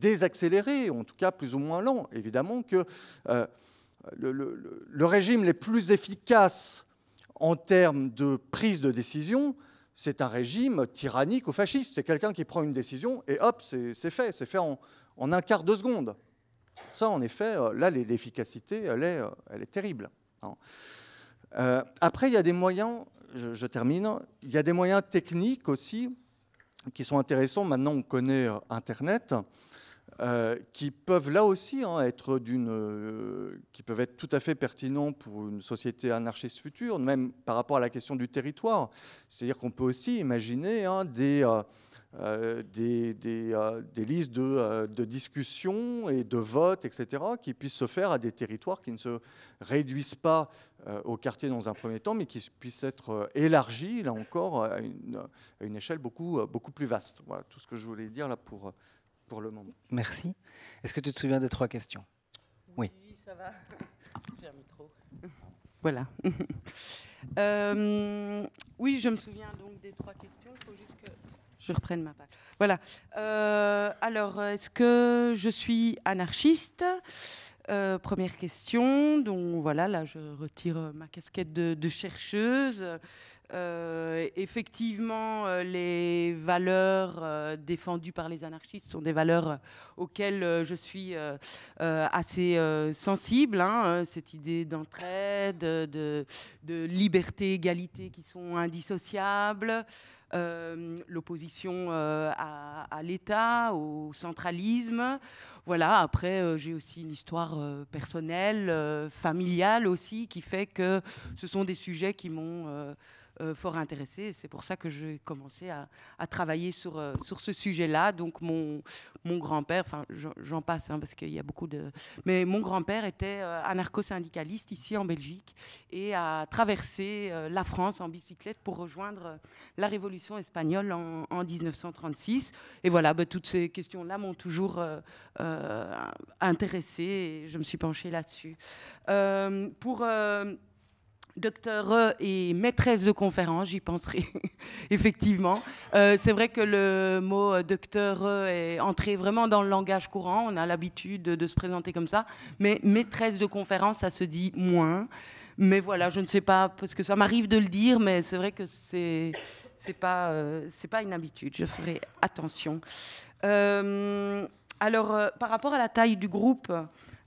désaccéléré, en tout cas plus ou moins lent. Évidemment que le, le, régime les plus efficaces en termes de prise de décision, c'est un régime tyrannique ou fasciste. C'est quelqu'un qui prend une décision et hop, c'est fait. C'est fait en, un quart de seconde. Ça, en effet, euh, là, l'efficacité, elle est, euh, elle est, terrible. Hein. Euh, après, il y a des moyens, je, termine, il y a des moyens techniques aussi qui sont intéressants. Maintenant, on connaît Internet. Euh, qui peuvent là aussi hein, être d'une, euh, qui peuvent être tout à fait pertinents pour une société anarchiste future, même par rapport à la question du territoire. C'est-à-dire qu'on peut aussi imaginer hein, euh, des, des, des, des, listes de, de discussions et de votes, etc., qui puissent se faire à des territoires qui ne se réduisent pas au quartier dans un premier temps, mais qui puissent être élargis, là encore, à une, à une échelle beaucoup, beaucoup plus vaste. Voilà tout ce que je voulais dire là pour pour le moment. Merci. Est-ce que tu te souviens des trois questions oui. ça va. J'ai un micro. Voilà. Euh, oui, je me souviens donc des trois questions. Il faut juste que je reprenne ma page. Voilà. Euh, alors, est-ce que je suis anarchiste euh, première question, donc voilà, là je retire ma casquette de chercheuse. Euh, effectivement, euh, les valeurs euh, défendues par les anarchistes sont des valeurs auxquelles je suis assez sensible. Hein, cette idée d'entraide, de, de, liberté, égalité qui sont indissociables. l'opposition à, à l'État, au centralisme. Voilà, après, j'ai aussi une histoire personnelle, familiale aussi, qui fait que ce sont des sujets qui m'ont euh, fort intéressée. C'est pour ça que j'ai commencé à, travailler sur, euh, sur ce sujet-là. Donc mon, mon grand-père, enfin j'en passe hein, parce qu'il y a beaucoup de... Mais mon grand-père était euh, anarcho-syndicaliste ici en Belgique et a traversé la France en bicyclette pour rejoindre la Révolution espagnole en, 1936. Et voilà, bah, toutes ces questions-là m'ont toujours euh, intéressée et je me suis penchée là-dessus. pour Docteur et maîtresse de conférence, j'y penserai effectivement. Euh, c'est vrai que le mot euh, docteur euh, est entré vraiment dans le langage courant, on a l'habitude de se présenter comme ça, mais maîtresse de conférence, ça se dit moins. Mais voilà, je ne sais pas, parce que ça m'arrive de le dire, mais c'est vrai que c'est c'est pas c'est pas une habitude. Je ferai attention. alors, par rapport à la taille du groupe,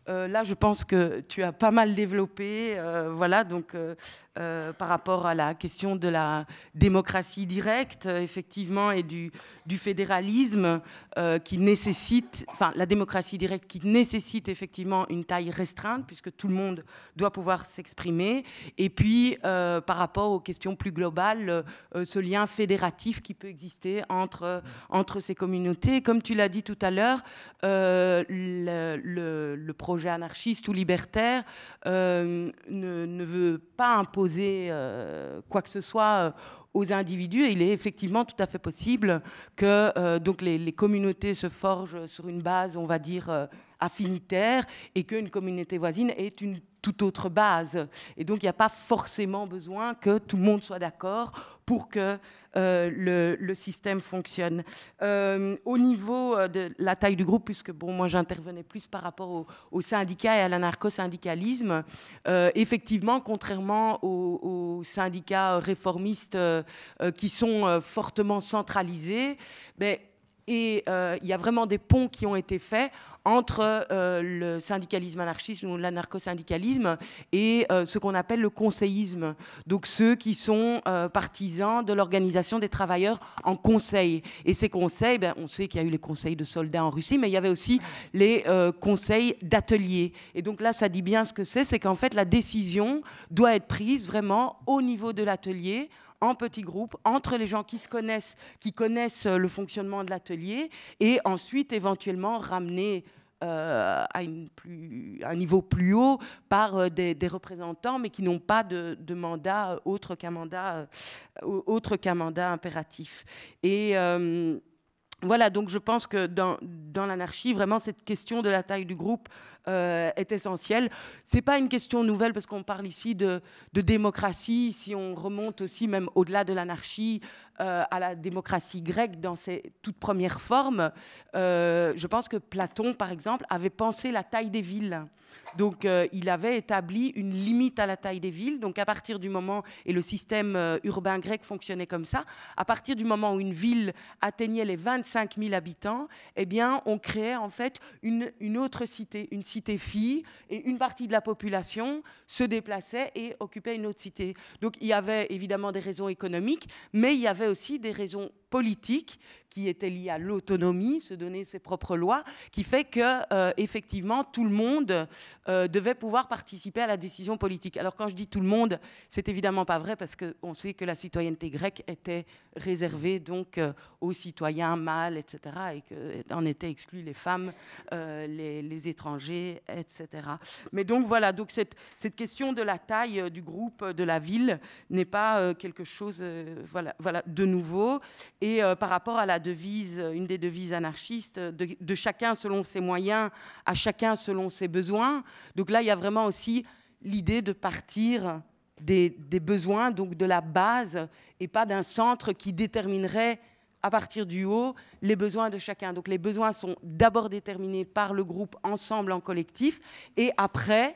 euh, là, je pense que tu as pas mal développé. Euh, voilà, donc euh, euh, par rapport à la question de la démocratie directe, euh, effectivement, et du, fédéralisme euh, qui nécessite, enfin, la démocratie directe qui nécessite effectivement une taille restreinte, puisque tout le monde doit pouvoir s'exprimer, et puis par rapport aux questions plus globales, ce lien fédératif qui peut exister entre, entre ces communautés. Comme tu l'as dit tout à l'heure, le, projet anarchiste ou libertaire ne veut pas imposer euh, quoi que ce soit euh, aux individus. Et il est effectivement tout à fait possible que euh, donc les, communautés se forgent sur une base, on va dire, euh, affinitaire et qu'une communauté voisine ait une toute autre base. Et donc, il n'y a pas forcément besoin que tout le monde soit d'accord pour que euh, le, système fonctionne. au niveau de la taille du groupe, puisque bon, moi j'intervenais plus par rapport au, syndicat et à l'anarcho-syndicalisme, effectivement, contrairement aux, aux syndicats réformistes euh, euh, qui sont euh, fortement centralisés Mais, et il y a vraiment des ponts qui ont été faits entre le syndicalisme anarchiste ou l'anarcho-syndicalisme et ce qu'on appelle le conseillisme. Donc ceux qui sont partisans de l'organisation des travailleurs en conseil. Et ces conseils, ben, on sait qu'il y a eu les conseils de soldats en Russie, mais il y avait aussi les conseils d'ateliers. Et donc là, ça dit bien ce que c'est, c'est qu'en fait la décision doit être prise vraiment au niveau de l'atelier en petits groupes, entre les gens qui se connaissent, qui connaissent euh, le fonctionnement de l'atelier, et ensuite éventuellement ramener euh, à, un niveau plus haut par euh, des, représentants, mais qui n'ont pas de, mandat autre qu'un mandat, impératif. Et voilà, donc je pense que dans l'anarchie, vraiment cette question de la taille du groupe euh, est essentiel. C'est pas une question nouvelle parce qu'on parle ici de, démocratie. Si on remonte aussi même au-delà de l'anarchie, euh, à la démocratie grecque dans ses toutes premières formes, euh, je pense que Platon, par exemple, avait pensé la taille des villes. Donc, euh, il avait établi une limite à la taille des villes. Donc, à partir du moment, et le système urbain grec fonctionnait comme ça, à partir du moment où une ville atteignait les 25 000 habitants, eh bien, on créait en fait une, une autre cité, une cité fille, et une partie de la population se déplaçait et occupait une autre cité. Donc, il y avait évidemment des raisons économiques, mais il y avait aussi des raisons politiques qui étaient liées à l'autonomie, se donner ses propres lois, qui fait que euh, effectivement tout le monde euh, devait pouvoir participer à la décision politique. Alors quand je dis tout le monde, c'est évidemment pas vrai parce qu'on sait que la citoyenneté grecque était réservé donc euh, aux citoyens mâles, etc., et qu'en étaient exclus les femmes, euh, les, étrangers, etc. Mais donc voilà, donc cette, question de la taille euh, du groupe de la ville n'est pas quelque chose voilà, voilà, de nouveau. Et par rapport à la devise, une des devises anarchistes, de, de chacun selon ses moyens, à chacun selon ses besoins, donc là, il y a vraiment aussi l'idée de partir des, besoins, donc de la base, et pas d'un centre qui déterminerait à partir du haut les besoins de chacun. Donc les besoins sont d'abord déterminés par le groupe ensemble en collectif, et après,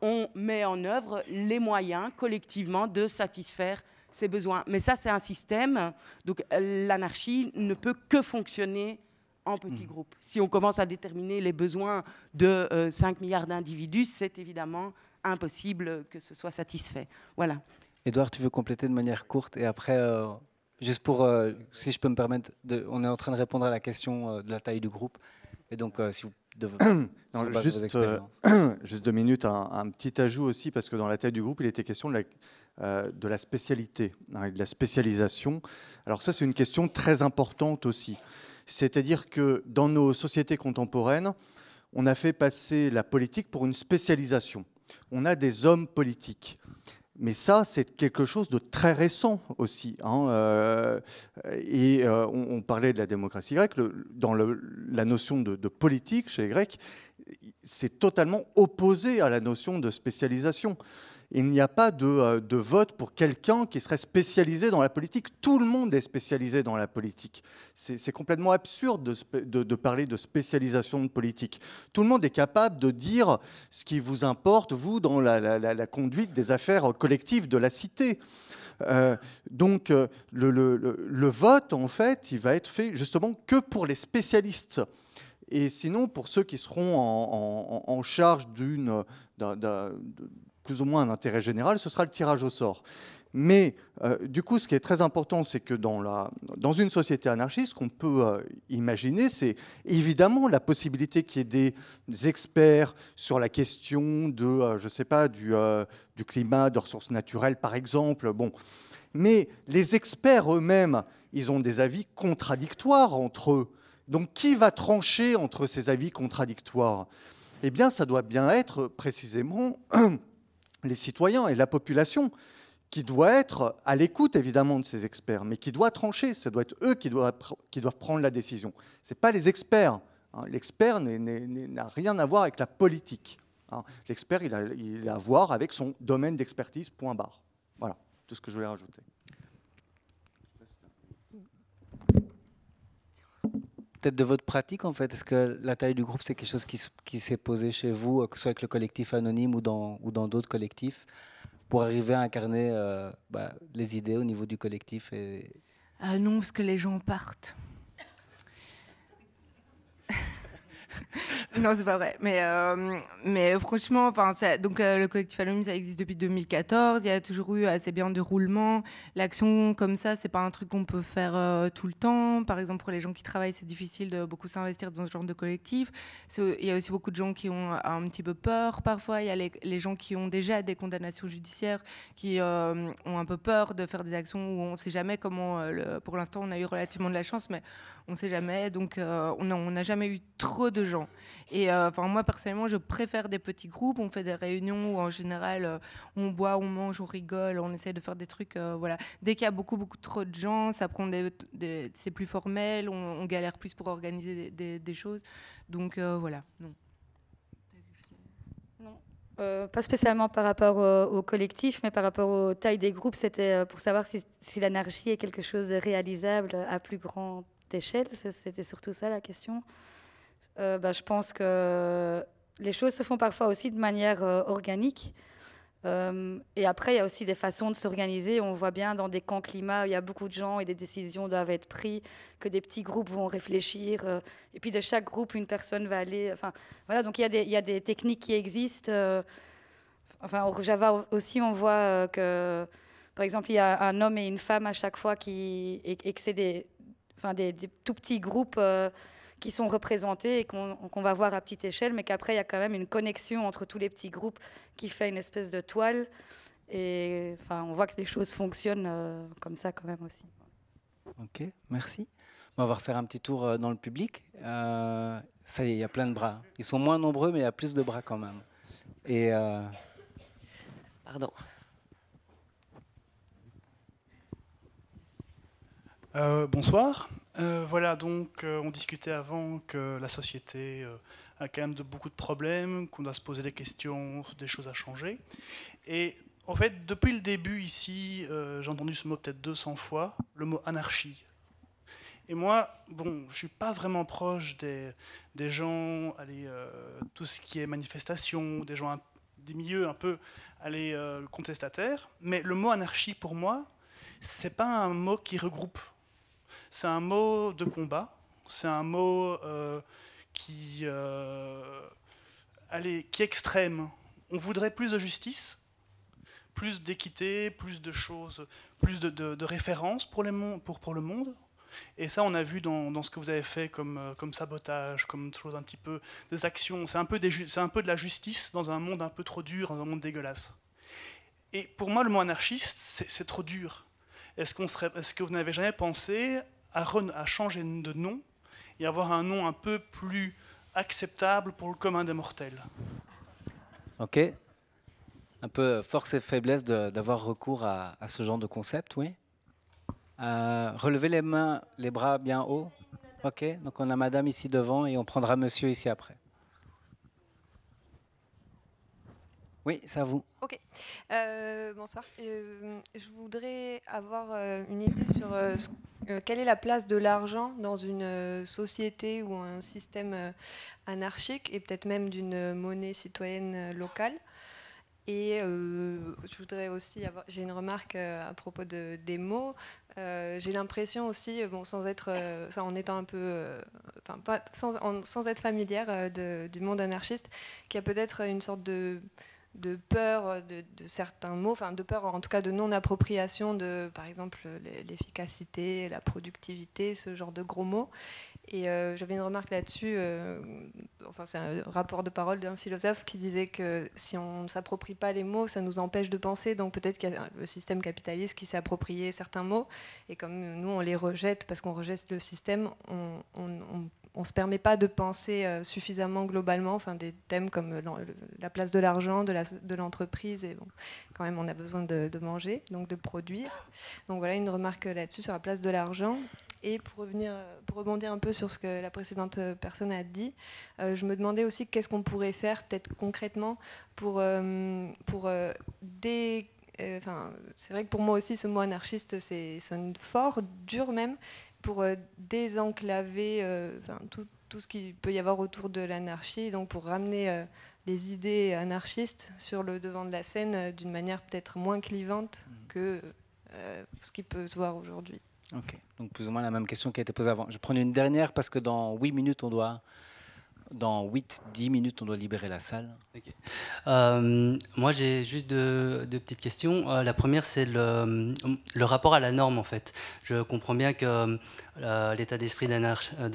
on met en œuvre les moyens collectivement de satisfaire ces besoins. Mais ça, c'est un système, donc l'anarchie ne peut que fonctionner en petits hmm. groupes. Si on commence à déterminer les besoins de 5 euh, milliards d'individus, c'est évidemment impossible que ce soit satisfait. Voilà. Édouard, tu veux compléter de manière courte et après, euh, juste pour, euh, si je peux me permettre, de, on est en train de répondre à la question euh, de la taille du groupe. Et donc, si vous devez. juste, deux minutes, un, petit ajout aussi, parce que dans la taille du groupe, il était question de la, de la spécialité, hein, de la spécialisation. Alors, ça, c'est une question très importante aussi. C'est-à-dire que dans nos sociétés contemporaines, on a fait passer la politique pour une spécialisation on a des hommes politiques. Mais ça, c'est quelque chose de très récent aussi. Hein, euh, et euh, on, parlait de la démocratie grecque. dans la notion de, politique chez les Grecs, c'est totalement opposé à la notion de spécialisation il n'y a pas euh, de, vote pour quelqu'un qui serait spécialisé dans la politique. Tout le monde est spécialisé dans la politique. C'est complètement absurde de, parler de spécialisation de politique. Tout le monde est capable de dire ce qui vous importe, vous, dans la, conduite des affaires collectives de la cité. Euh, donc euh, le, vote, en fait, il va être fait justement que pour les spécialistes. Et sinon, pour ceux qui seront en charge d'une plus ou moins un intérêt général, ce sera le tirage au sort. Mais euh, du coup, ce qui est très important, c'est que dans, la, dans une société anarchiste, ce qu'on peut euh, imaginer, c'est évidemment la possibilité qu'il y ait des, experts sur la question de, euh, je sais pas, du, du, climat, de ressources naturelles, par exemple. Bon. Mais les experts eux-mêmes, ils ont des avis contradictoires entre eux. Donc qui va trancher entre ces avis contradictoires Eh bien, ça doit bien être précisément les citoyens et la population qui doit être à l'écoute évidemment de ces experts, mais qui doit trancher. Ça doit être eux qui doivent, prendre la décision. Ce n'est pas les experts. Hein. L'expert n'a rien à voir avec la politique. Hein. L'expert, il, il a à voir avec son domaine d'expertise, point barre. Voilà, tout ce que je voulais rajouter. peut-être de votre pratique en fait. Est-ce que la taille du groupe, c'est quelque chose qui, s'est posé chez vous, euh, que ce soit avec le collectif anonyme ou dans ou dans d'autres collectifs, pour arriver à incarner euh, bah, les idées au niveau du collectif et... Euh, non, parce que les gens partent. Non, c'est pas vrai. Mais, euh, mais franchement, ça, donc, euh, le collectif Alumni, ça existe depuis 2014. Il y a toujours eu assez bien de roulement. L'action comme ça, c'est pas un truc qu'on peut faire euh, tout le temps. Par exemple, pour les gens qui travaillent, c'est difficile de beaucoup s'investir dans ce genre de collectif. Il y a aussi beaucoup de gens qui ont un petit peu peur parfois. Il y a les, gens qui ont déjà des condamnations judiciaires, qui ont un peu peur de faire des actions où on ne sait jamais comment. pour l'instant, on a eu relativement de la chance, mais on ne sait jamais. Donc, on n'a jamais eu trop de gens. Et euh, moi, personnellement, je préfère des petits groupes. On fait des réunions où, en général, euh, on boit, on mange, on rigole, on essaie de faire des trucs. Euh, voilà. Dès qu'il y a beaucoup, beaucoup trop de gens, ça prend des, c'est plus formel, on, galère plus pour organiser des, choses. Donc voilà. Non. pas spécialement par rapport au, collectif, mais par rapport aux tailles des groupes, c'était pour savoir si, si l'anarchie est quelque chose de réalisable à plus grande échelle. C'était surtout ça la question. Euh, bah, je pense que les choses se font parfois aussi de manière euh, organique. Euh, et après, il y a aussi des façons de s'organiser. On voit bien dans des camps climat, il y a beaucoup de gens et des décisions doivent être prises, que des petits groupes vont réfléchir. et puis de chaque groupe, une personne va aller. Enfin, voilà, donc il y a des, il des techniques qui existent. enfin, au Java aussi, on voit que, par exemple, il y a un homme et une femme à chaque fois qui. et, que c'est enfin, des, tout petits groupes qui sont représentés et qu'on va voir à petite échelle, mais qu'après, il y a quand même une connexion entre tous les petits groupes qui fait une espèce de toile. Et enfin, on voit que les choses fonctionnent euh, comme ça quand même aussi. Ok, merci. On va refaire un petit tour euh, dans le public. Euh, ça y est, il y a plein de bras. Ils sont moins nombreux, mais il y a plus de bras quand même. Et Pardon. bonsoir. Euh, voilà, donc euh, on discutait avant que la société euh, a quand même de, beaucoup de problèmes, qu'on doit se poser des questions, des choses à changer. Et en fait, depuis le début ici, j'ai entendu ce mot peut-être 200 fois, le mot anarchie. Et moi, bon, je suis pas vraiment proche des, des gens, allez, tout ce qui est manifestation, des gens, des milieux un peu, allez, contestataires. Mais le mot anarchie pour moi, c'est pas un mot qui regroupe c'est un mot de combat, c'est un mot euh, qui, euh, allez, qui est extrême. On voudrait plus de justice, plus d'équité, plus de choses, plus de, références pour, pour, pour le monde. Et ça, on a vu dans, ce que vous avez fait comme, euh, comme sabotage, comme un petit peu des actions. C'est un, peu un peu de la justice dans un monde un peu trop dur, dans un monde dégueulasse. Et pour moi, le mot anarchiste, c'est trop dur. Est-ce serait, est que vous n'avez jamais pensé à, à, changer de nom et avoir un nom un peu plus acceptable pour le commun des mortels. Ok. Un peu force et faiblesse d'avoir recours à, ce genre de concept, oui. Euh, relevez les mains, les bras bien haut. Ok, donc on a madame ici devant et on prendra monsieur ici après. Oui, c'est à vous. Ok. Euh, bonsoir. Euh, je voudrais avoir une idée sur ce euh, quelle est la place de l'argent dans une euh, société ou un système euh, anarchique et peut-être même d'une monnaie citoyenne locale et je voudrais aussi avoir. J'ai une remarque à propos des mots. j'ai l'impression aussi, bon, sans être, en étant un peu, enfin, sans, être familière du monde anarchiste, qu'il y a peut-être une sorte de de peur euh, de, certains mots, enfin de peur en tout cas de non-appropriation de, par exemple, l'efficacité, la productivité, ce genre de gros mots. Et euh, j'avais une remarque là-dessus, euh, enfin c'est un rapport de parole d'un philosophe qui disait que si on ne s'approprie pas les mots, ça nous empêche de penser, donc peut-être qu'il y a le système capitaliste qui s'est approprié certains mots, et comme nous on les rejette parce qu'on rejette le système, on, on, on on ne se permet pas de penser euh, suffisamment globalement enfin, des thèmes comme la place de l'argent, de l'entreprise. et bon, quand même, on a besoin de, manger, donc de produire. Donc voilà une remarque là-dessus sur la place de l'argent. Et pour, revenir, euh, pour rebondir un peu sur ce que la précédente personne a dit, euh, je me demandais aussi qu'est-ce qu'on pourrait faire peut-être concrètement pour, pour des Enfin, c'est vrai que pour moi aussi, ce mot anarchiste, c'est sonne fort, dur même, pour euh, désenclaver euh, tout, tout, ce qu'il peut y avoir autour de l'anarchie, donc pour ramener euh, les idées anarchistes sur le devant de la scène d'une manière peut-être moins clivante mm. que ce qui peut se voir aujourd'hui. Ok, donc plus ou moins la même question qui a été posée avant. Je prends une dernière parce que dans 8 minutes, on doit dans 8-10 minutes, on doit libérer la salle. Euh, moi, j'ai juste deux, petites questions. Euh, la première, c'est le, rapport à la norme, en fait. Je comprends bien que euh, l'état d'esprit de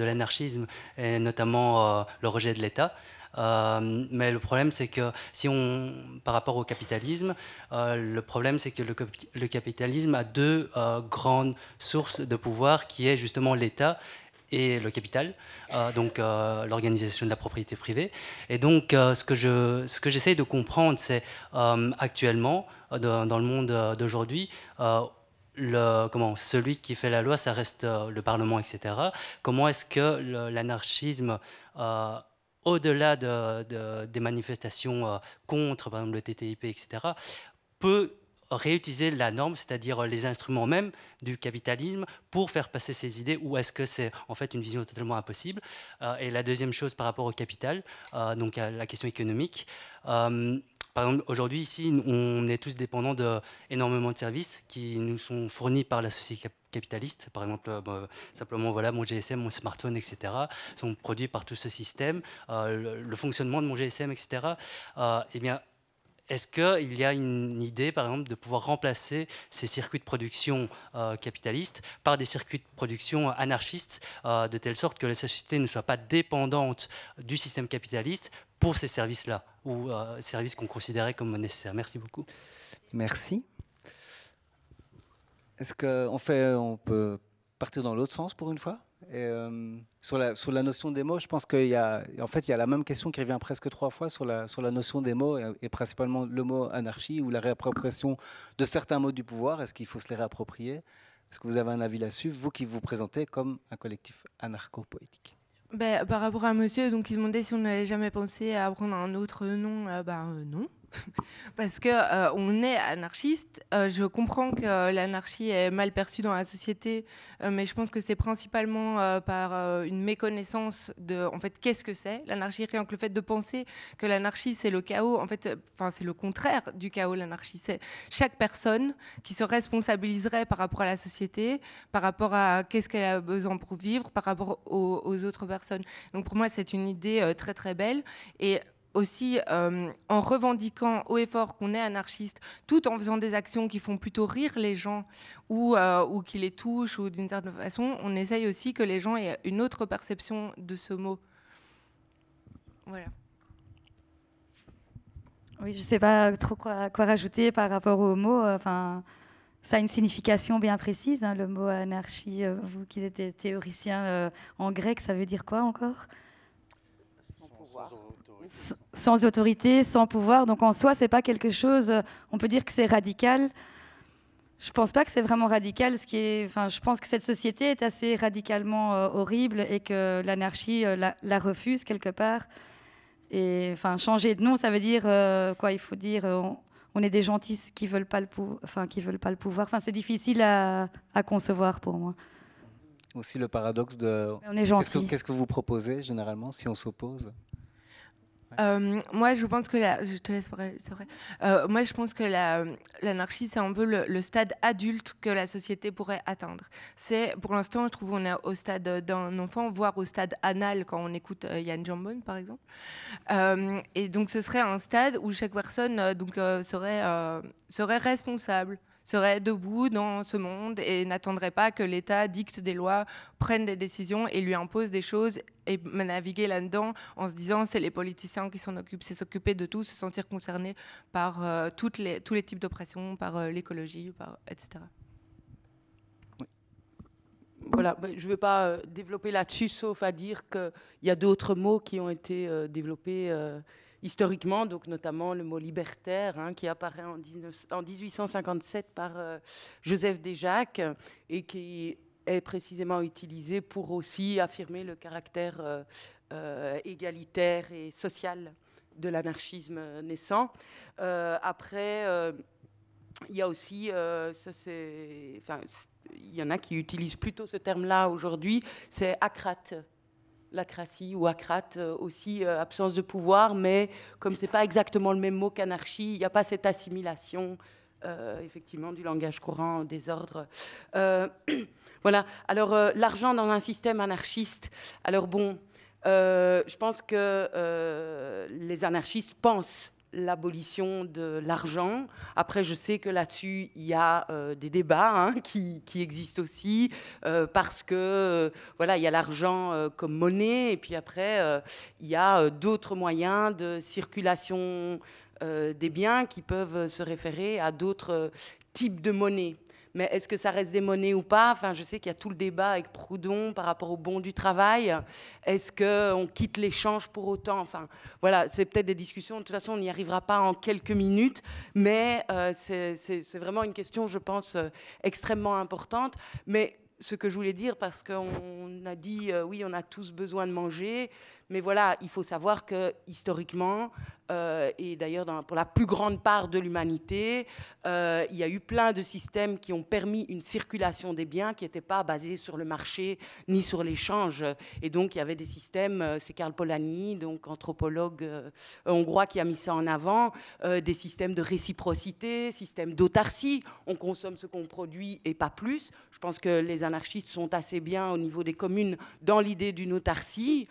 l'anarchisme est notamment le rejet de l'État. mais le problème, c'est que si on, par rapport au capitalisme, le problème, c'est que le, le, capitalisme a deux grandes sources de pouvoir, qui est justement l'État et le capital, euh, donc euh, l'organisation de la propriété privée. Et donc, euh, ce que je, ce que j'essaye de comprendre, c'est actuellement dans, le monde d'aujourd'hui. Le, comment, celui qui fait la loi, ça reste le Parlement, etc. Comment est-ce que l'anarchisme au-delà des manifestations contre, par exemple, le TTIP, etc., peut réutiliser la norme, c'est-à-dire les instruments même du capitalisme, pour faire passer ces idées, ou est-ce que c'est en fait une vision totalement impossible euh, Et la deuxième chose par rapport au capital, euh, donc à la question économique, euh, par exemple, aujourd'hui, ici, on est tous dépendants d'énormément de, de services qui nous sont fournis par la société capitaliste. Par exemple, bah, simplement, voilà, mon GSM, mon smartphone, etc., sont produits par tout ce système. le, fonctionnement de mon GSM, etc., eh bien, est-ce qu'il y a une idée, par exemple, de pouvoir remplacer ces circuits de production euh, capitalistes par des circuits de production anarchistes, euh, de telle sorte que la société ne soit pas dépendante du système capitaliste pour ces services-là, ou euh, services qu'on considérait comme nécessaires Merci beaucoup. Merci. Est-ce qu'on fait, on peut partir dans l'autre sens pour une fois. Euh, sur, la, sur la notion des mots, je pense qu'il y a, en fait, il y a la même question qui revient presque trois fois sur la, sur la notion des mots, et, principalement le mot anarchie ou la réappropriation de certains mots du pouvoir. Est-ce qu'il faut se les réapproprier Est-ce que vous avez un avis là-dessus, vous qui vous présentez comme un collectif anarcho-poétique ben, Par rapport à monsieur, donc il demandait si on n'avait jamais pensé à prendre un autre nom. Ah, ben euh, non. parce que euh, on est anarchiste. Euh, je comprends que l'anarchie est mal perçue dans la société, euh, mais je pense que c'est principalement par une méconnaissance de, en fait, qu'est-ce que c'est l'anarchie Rien que le fait de penser que l'anarchie c'est le chaos, en fait, enfin c'est le contraire du chaos. L'anarchie c'est chaque personne qui se responsabiliserait par rapport à la société, par rapport à qu'est-ce qu'elle a besoin pour vivre, par rapport aux, aux autres personnes. Donc pour moi c'est une idée très très belle et aussi euh, en revendiquant haut et fort qu'on est anarchiste, tout en faisant des actions qui font plutôt rire les gens ou, euh, ou qui les touchent, ou d'une certaine façon, on essaye aussi que les gens aient une autre perception de ce mot. Voilà. Oui, je ne sais pas trop quoi, quoi, rajouter par rapport au mot. Euh, enfin, ça a une signification bien précise. Hein, le mot anarchie, vous qui êtes théoricien en grec, ça veut dire quoi encore sans autorité, sans pouvoir. Donc en soi, c'est pas quelque chose. Euh, on peut dire que c'est radical. Je pense pas que c'est vraiment radical. Ce qui est, enfin, je pense que cette société est assez radicalement euh, horrible et que l'anarchie euh, la, refuse quelque part. Et enfin, changer de nom, ça veut dire quoi Il faut dire, on, est des gentils qui veulent pas le, enfin, qui veulent pas le pouvoir. Enfin, c'est difficile à, concevoir pour moi. Aussi le paradoxe de. On est Qu'est-ce que vous proposez généralement si on s'oppose euh, moi, je pense que je te laisse euh, moi, je pense que l'anarchie, c'est un peu le, stade adulte que la société pourrait atteindre. C'est, pour l'instant, je trouve, on est au stade d'un enfant, voire au stade anal quand on écoute euh, Yann Jambon, par exemple. et donc, ce serait un stade où chaque personne donc serait serait responsable serait debout dans ce monde et n'attendrait pas que l'État dicte des lois, prenne des décisions et lui impose des choses et naviguer là-dedans en se disant c'est les politiciens qui s'en occupent, c'est s'occuper de tout, se sentir concerné par euh, toutes les, tous les types d'oppression, par euh, l'écologie, etc. Voilà, bah, je ne vais pas euh, développer là-dessus, sauf à dire qu'il y a d'autres mots qui ont été développés historiquement, donc notamment le mot libertaire, hein, qui apparaît en, 19, 1857 par euh, Joseph Desjacques et qui est précisément utilisé pour aussi affirmer le caractère euh, euh, égalitaire et social de l'anarchisme naissant. après, il y a aussi, ça c'est, il y en a qui utilisent plutôt ce terme-là aujourd'hui, c'est acrate L'acratie ou acrate euh, aussi, euh, absence de pouvoir, mais comme ce n'est pas exactement le même mot qu'anarchie, il n'y a pas cette assimilation euh, effectivement du langage courant, des ordres. voilà. Alors l'argent dans un système anarchiste. Alors bon, je pense que les anarchistes pensent l'abolition de l'argent. Après, je sais que là-dessus, il y a euh, des débats hein, qui, existent aussi, euh, parce que, euh, voilà, il y a l'argent comme monnaie, et puis après, il y a d'autres moyens de circulation des biens qui peuvent se référer à d'autres types de monnaie mais est-ce que ça reste des monnaies ou pas Enfin, je sais qu'il y a tout le débat avec Proudhon par rapport au bon du travail. Est-ce qu'on quitte l'échange pour autant Enfin, voilà, c'est peut-être des discussions. De toute façon, on n'y arrivera pas en quelques minutes, mais euh, c'est vraiment une question, je pense, euh, extrêmement importante. Mais ce que je voulais dire, parce qu'on a dit, euh, oui, on a tous besoin de manger, mais voilà, il faut savoir que historiquement, euh, et d'ailleurs pour la plus grande part de l'humanité, euh, il y a eu plein de systèmes qui ont permis une circulation des biens qui n'étaient pas basés sur le marché ni sur l'échange. Et donc il y avait des systèmes, euh, c'est Karl Polanyi, donc anthropologue hongrois, qui a mis ça en avant, des systèmes de réciprocité, systèmes d'autarcie. On consomme ce qu'on produit et pas plus. Je pense que les anarchistes sont assez bien au niveau des communes dans l'idée d'une autarcie.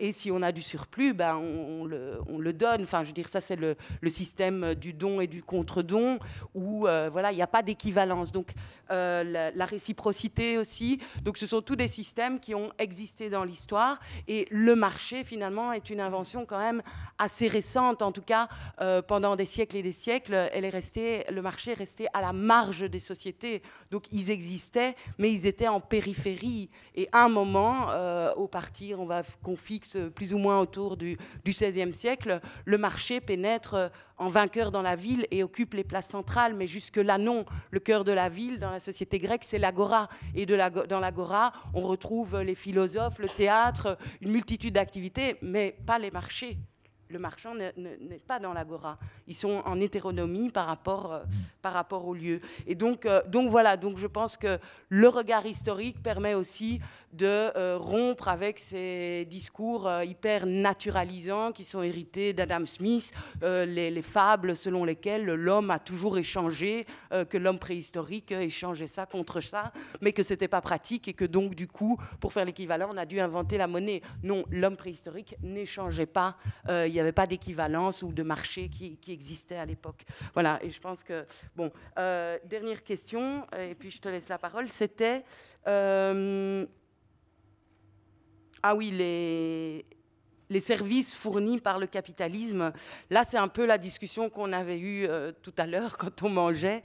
et si on a du surplus, ben, on, le, on le donne. Enfin, je veux dire, ça, c'est le, système euh, du don et du contre-don, où euh, voilà, il n'y a pas d'équivalence. Donc, euh, la, réciprocité aussi. Donc, ce sont tous des systèmes qui ont existé dans l'histoire. Et le marché, finalement, est une invention quand même assez récente. En tout cas, pendant des siècles et des siècles, elle est restée, le marché est resté à la marge des sociétés. Donc, ils existaient, mais ils étaient en périphérie. Et à un moment, au partir, on va qu'on fixe plus ou moins autour du, du e siècle, le marché pénètre euh, en vainqueur dans la ville et occupe les places centrales, mais jusque-là non. Le cœur de la ville, dans la société grecque, c'est l'agora. Et dans l'agora, on retrouve les philosophes, le théâtre, une multitude d'activités, mais pas les marchés. Le marchand n'est pas dans l'agora. Ils sont en hétéronomie par rapport, euh, par rapport au lieu. Et donc, euh, donc voilà, donc je pense que le regard historique permet aussi de euh, rompre avec ces discours euh, hyper naturalisants qui sont hérités d'Adam Smith, euh, les, fables selon lesquelles l'homme a toujours échangé, que l'homme préhistorique échangeait ça contre ça, mais que c'était pas pratique et que donc du coup, pour faire l'équivalent, on a dû inventer la monnaie. Non, l'homme préhistorique n'échangeait pas, il n'y avait pas d'équivalence ou de marché qui, existait à l'époque. Voilà, et je pense que... Bon, dernière question, et puis je te laisse la parole, c'était ah oui, les, services fournis par le capitalisme. Là, c'est un peu la discussion qu'on avait eue euh, tout à l'heure quand on mangeait.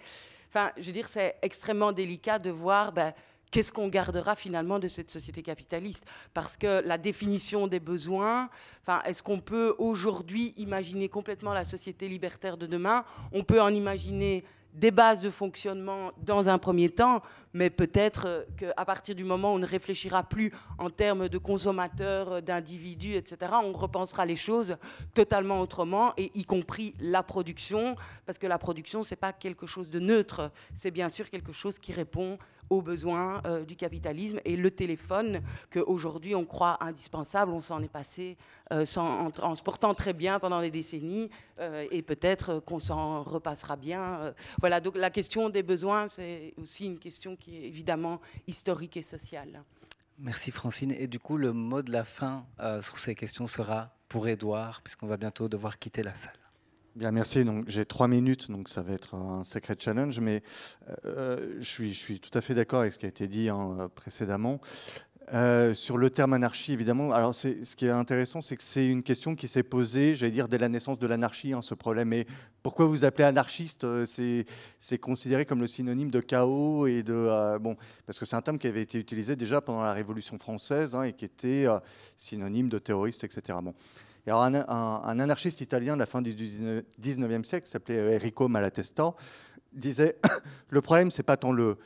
Enfin, je veux dire, c'est extrêmement délicat de voir ben, qu'est-ce qu'on gardera finalement de cette société capitaliste. Parce que la définition des besoins, enfin, est-ce qu'on peut aujourd'hui imaginer complètement la société libertaire de demain On peut en imaginer des bases de fonctionnement dans un premier temps, mais peut-être euh, qu'à partir du moment où on ne réfléchira plus en termes de consommateurs, euh, d'individus, etc., on repensera les choses totalement autrement, et y compris la production, parce que la production, ce n'est pas quelque chose de neutre, c'est bien sûr quelque chose qui répond aux besoins euh, du capitalisme et le téléphone qu'aujourd'hui on croit indispensable, on s'en est passé euh, sans, en, se portant très bien pendant des décennies euh, et peut-être qu'on s'en repassera bien. voilà, donc la question des besoins, c'est aussi une question qui est évidemment historique et sociale. Merci Francine. Et du coup, le mot de la fin sur ces questions sera pour Édouard, puisqu'on va bientôt devoir quitter la salle. Bien, merci. Donc, j'ai trois minutes, donc ça va être un sacré challenge, mais euh, je, suis, je suis tout à fait d'accord avec ce qui a été dit hein, précédemment. Euh, sur le terme anarchie, évidemment, alors ce qui est intéressant, c'est que c'est une question qui s'est posée, j'allais dire, dès la naissance de l'anarchie, hein, ce problème. Et pourquoi vous appelez anarchiste euh, C'est considéré comme le synonyme de chaos et de. bon, parce que c'est un terme qui avait été utilisé déjà pendant la Révolution française hein, et qui était synonyme de terroriste, etc. Bon un, anarchiste italien de la fin du 19e siècle, s'appelait Enrico Malatesta, disait Le problème, ce n'est pas tant le,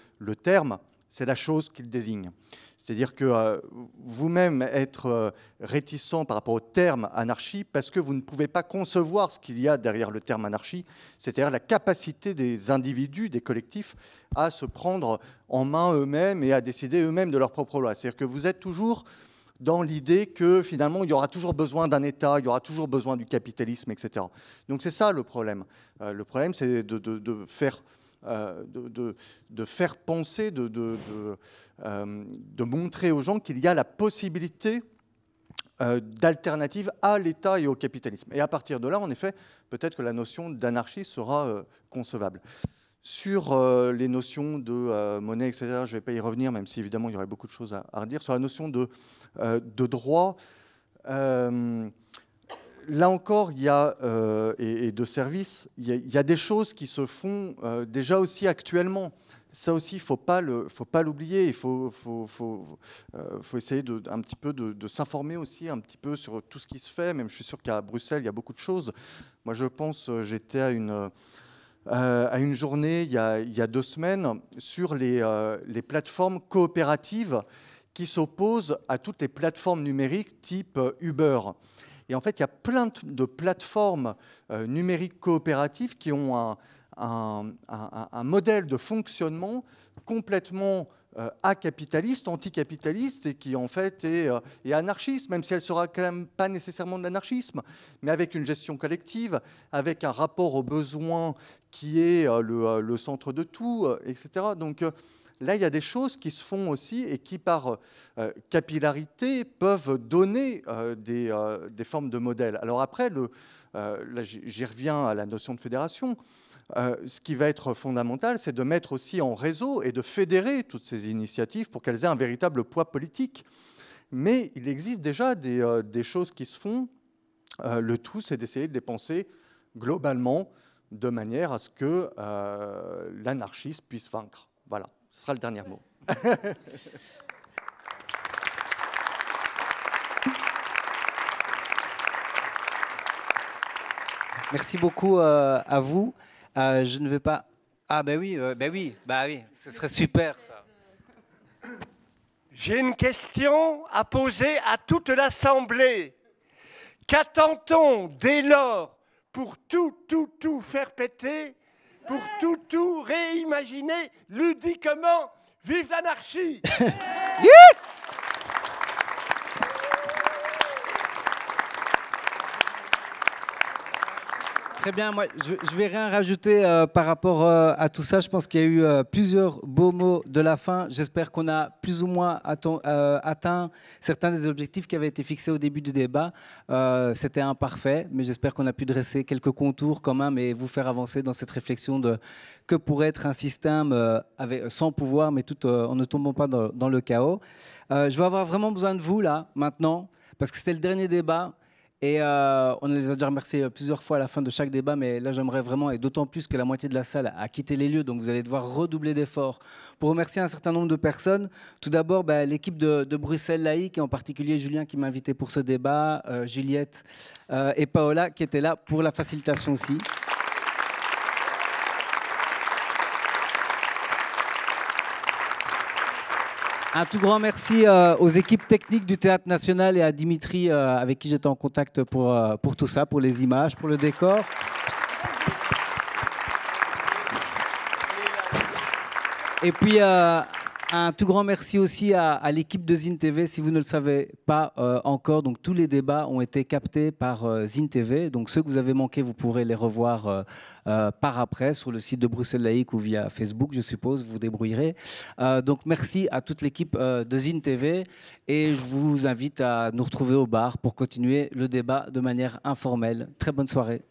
terme, c'est la chose qu'il désigne. C'est-à-dire que euh, vous-même être euh, réticent par rapport au terme anarchie parce que vous ne pouvez pas concevoir ce qu'il y a derrière le terme anarchie, c'est-à-dire la capacité des individus, des collectifs, à se prendre en main eux-mêmes et à décider eux-mêmes de leurs propres lois. C'est-à-dire que vous êtes toujours dans l'idée que finalement, il y aura toujours besoin d'un État, il y aura toujours besoin du capitalisme, etc. Donc c'est ça le problème. Euh, le problème, c'est de, faire... Euh, de, faire penser, de, euh, de, montrer aux gens qu'il y a la possibilité d'alternative à l'État et au capitalisme. Et à partir de là, en effet, peut-être que la notion d'anarchie sera concevable. Sur euh, les notions de euh, monnaie, etc., je ne vais pas y revenir, même si évidemment il y aurait beaucoup de choses à, redire. Sur la notion de, euh, de droit, là encore, il y a, et, de service, il y, a, des choses qui se font déjà aussi actuellement. Ça aussi, il ne faut pas l'oublier. Il faut, faut, essayer de, un petit peu de, de s'informer aussi un petit peu sur tout ce qui se fait. Même je suis sûr qu'à Bruxelles, il y a beaucoup de choses. Moi, je pense, j'étais à une euh, à une journée il y, a, deux semaines sur euh, les, plateformes coopératives qui s'opposent à toutes les plateformes numériques type euh, Uber. Et en fait, il y a plein de plateformes numériques coopératives qui ont un modèle de fonctionnement complètement euh, acapitaliste, anticapitaliste, et qui en fait euh, est, anarchiste, même si elle sera quand même pas nécessairement de l'anarchisme, mais avec une gestion collective, avec un rapport aux besoins qui est euh, le, centre de tout, etc. Donc là, il y a des choses qui se font aussi et qui, par capillarité, peuvent donner des, formes de modèles. Alors après, là, j'y reviens à la notion de fédération. Euh, ce qui va être fondamental, c'est de mettre aussi en réseau et de fédérer toutes ces initiatives pour qu'elles aient un véritable poids politique. Mais il existe déjà des, euh, choses qui se font. Euh, le tout, c'est d'essayer de les penser globalement de manière à ce que l'anarchiste puisse vaincre. Voilà, ce sera le dernier mot. Merci beaucoup à vous. Ah, je ne veux pas. Ah, ben oui, euh, ben oui, bah oui, ce serait super ça. J'ai une question à poser à toute l'Assemblée. Qu'attend-on dès lors pour tout, tout, tout faire péter, pour tout, tout réimaginer ludiquement Vive l'anarchie Très bien, moi je, je vais rien rajouter euh, par rapport euh, à tout ça. Je pense qu'il y a eu euh, plusieurs beaux mots de la fin. J'espère qu'on a plus ou moins atteint, certains des objectifs qui avaient été fixés au début du débat. C'était imparfait, mais j'espère qu'on a pu dresser quelques contours quand même et vous faire avancer dans cette réflexion de que pourrait être un système sans pouvoir, mais tout en ne tombant pas dans le chaos. je vais avoir vraiment besoin de vous là, maintenant, parce que c'était le dernier débat. Et euh, on les a déjà remerciés euh, plusieurs fois à la fin de chaque débat, mais là j'aimerais vraiment, et d'autant plus que la moitié de la salle a quitté les lieux, donc vous allez devoir redoubler d'efforts pour remercier un certain nombre de personnes. Tout d'abord, bah, l'équipe de, Bruxelles Laïque, et en particulier Julien qui m'a invité pour ce débat, euh, Juliette et Paola qui étaient là pour la facilitation aussi. Un tout grand merci euh, aux équipes techniques du Théâtre National et à Dimitri euh, avec qui j'étais en contact pour, euh, pour tout ça, pour les images, pour le décor. Et puis un tout grand merci aussi à, l'équipe de Zine TV. Si vous ne le savez pas euh, encore, donc tous les débats ont été captés par euh, Zine TV. Donc ceux que vous avez manqués, vous pourrez les revoir euh, par après sur le site de Bruxelles Laïque ou via Facebook, je suppose. Vous débrouillerez. donc merci à toute l'équipe de Zine TV et je vous invite à nous retrouver au bar pour continuer le débat de manière informelle. Très bonne soirée.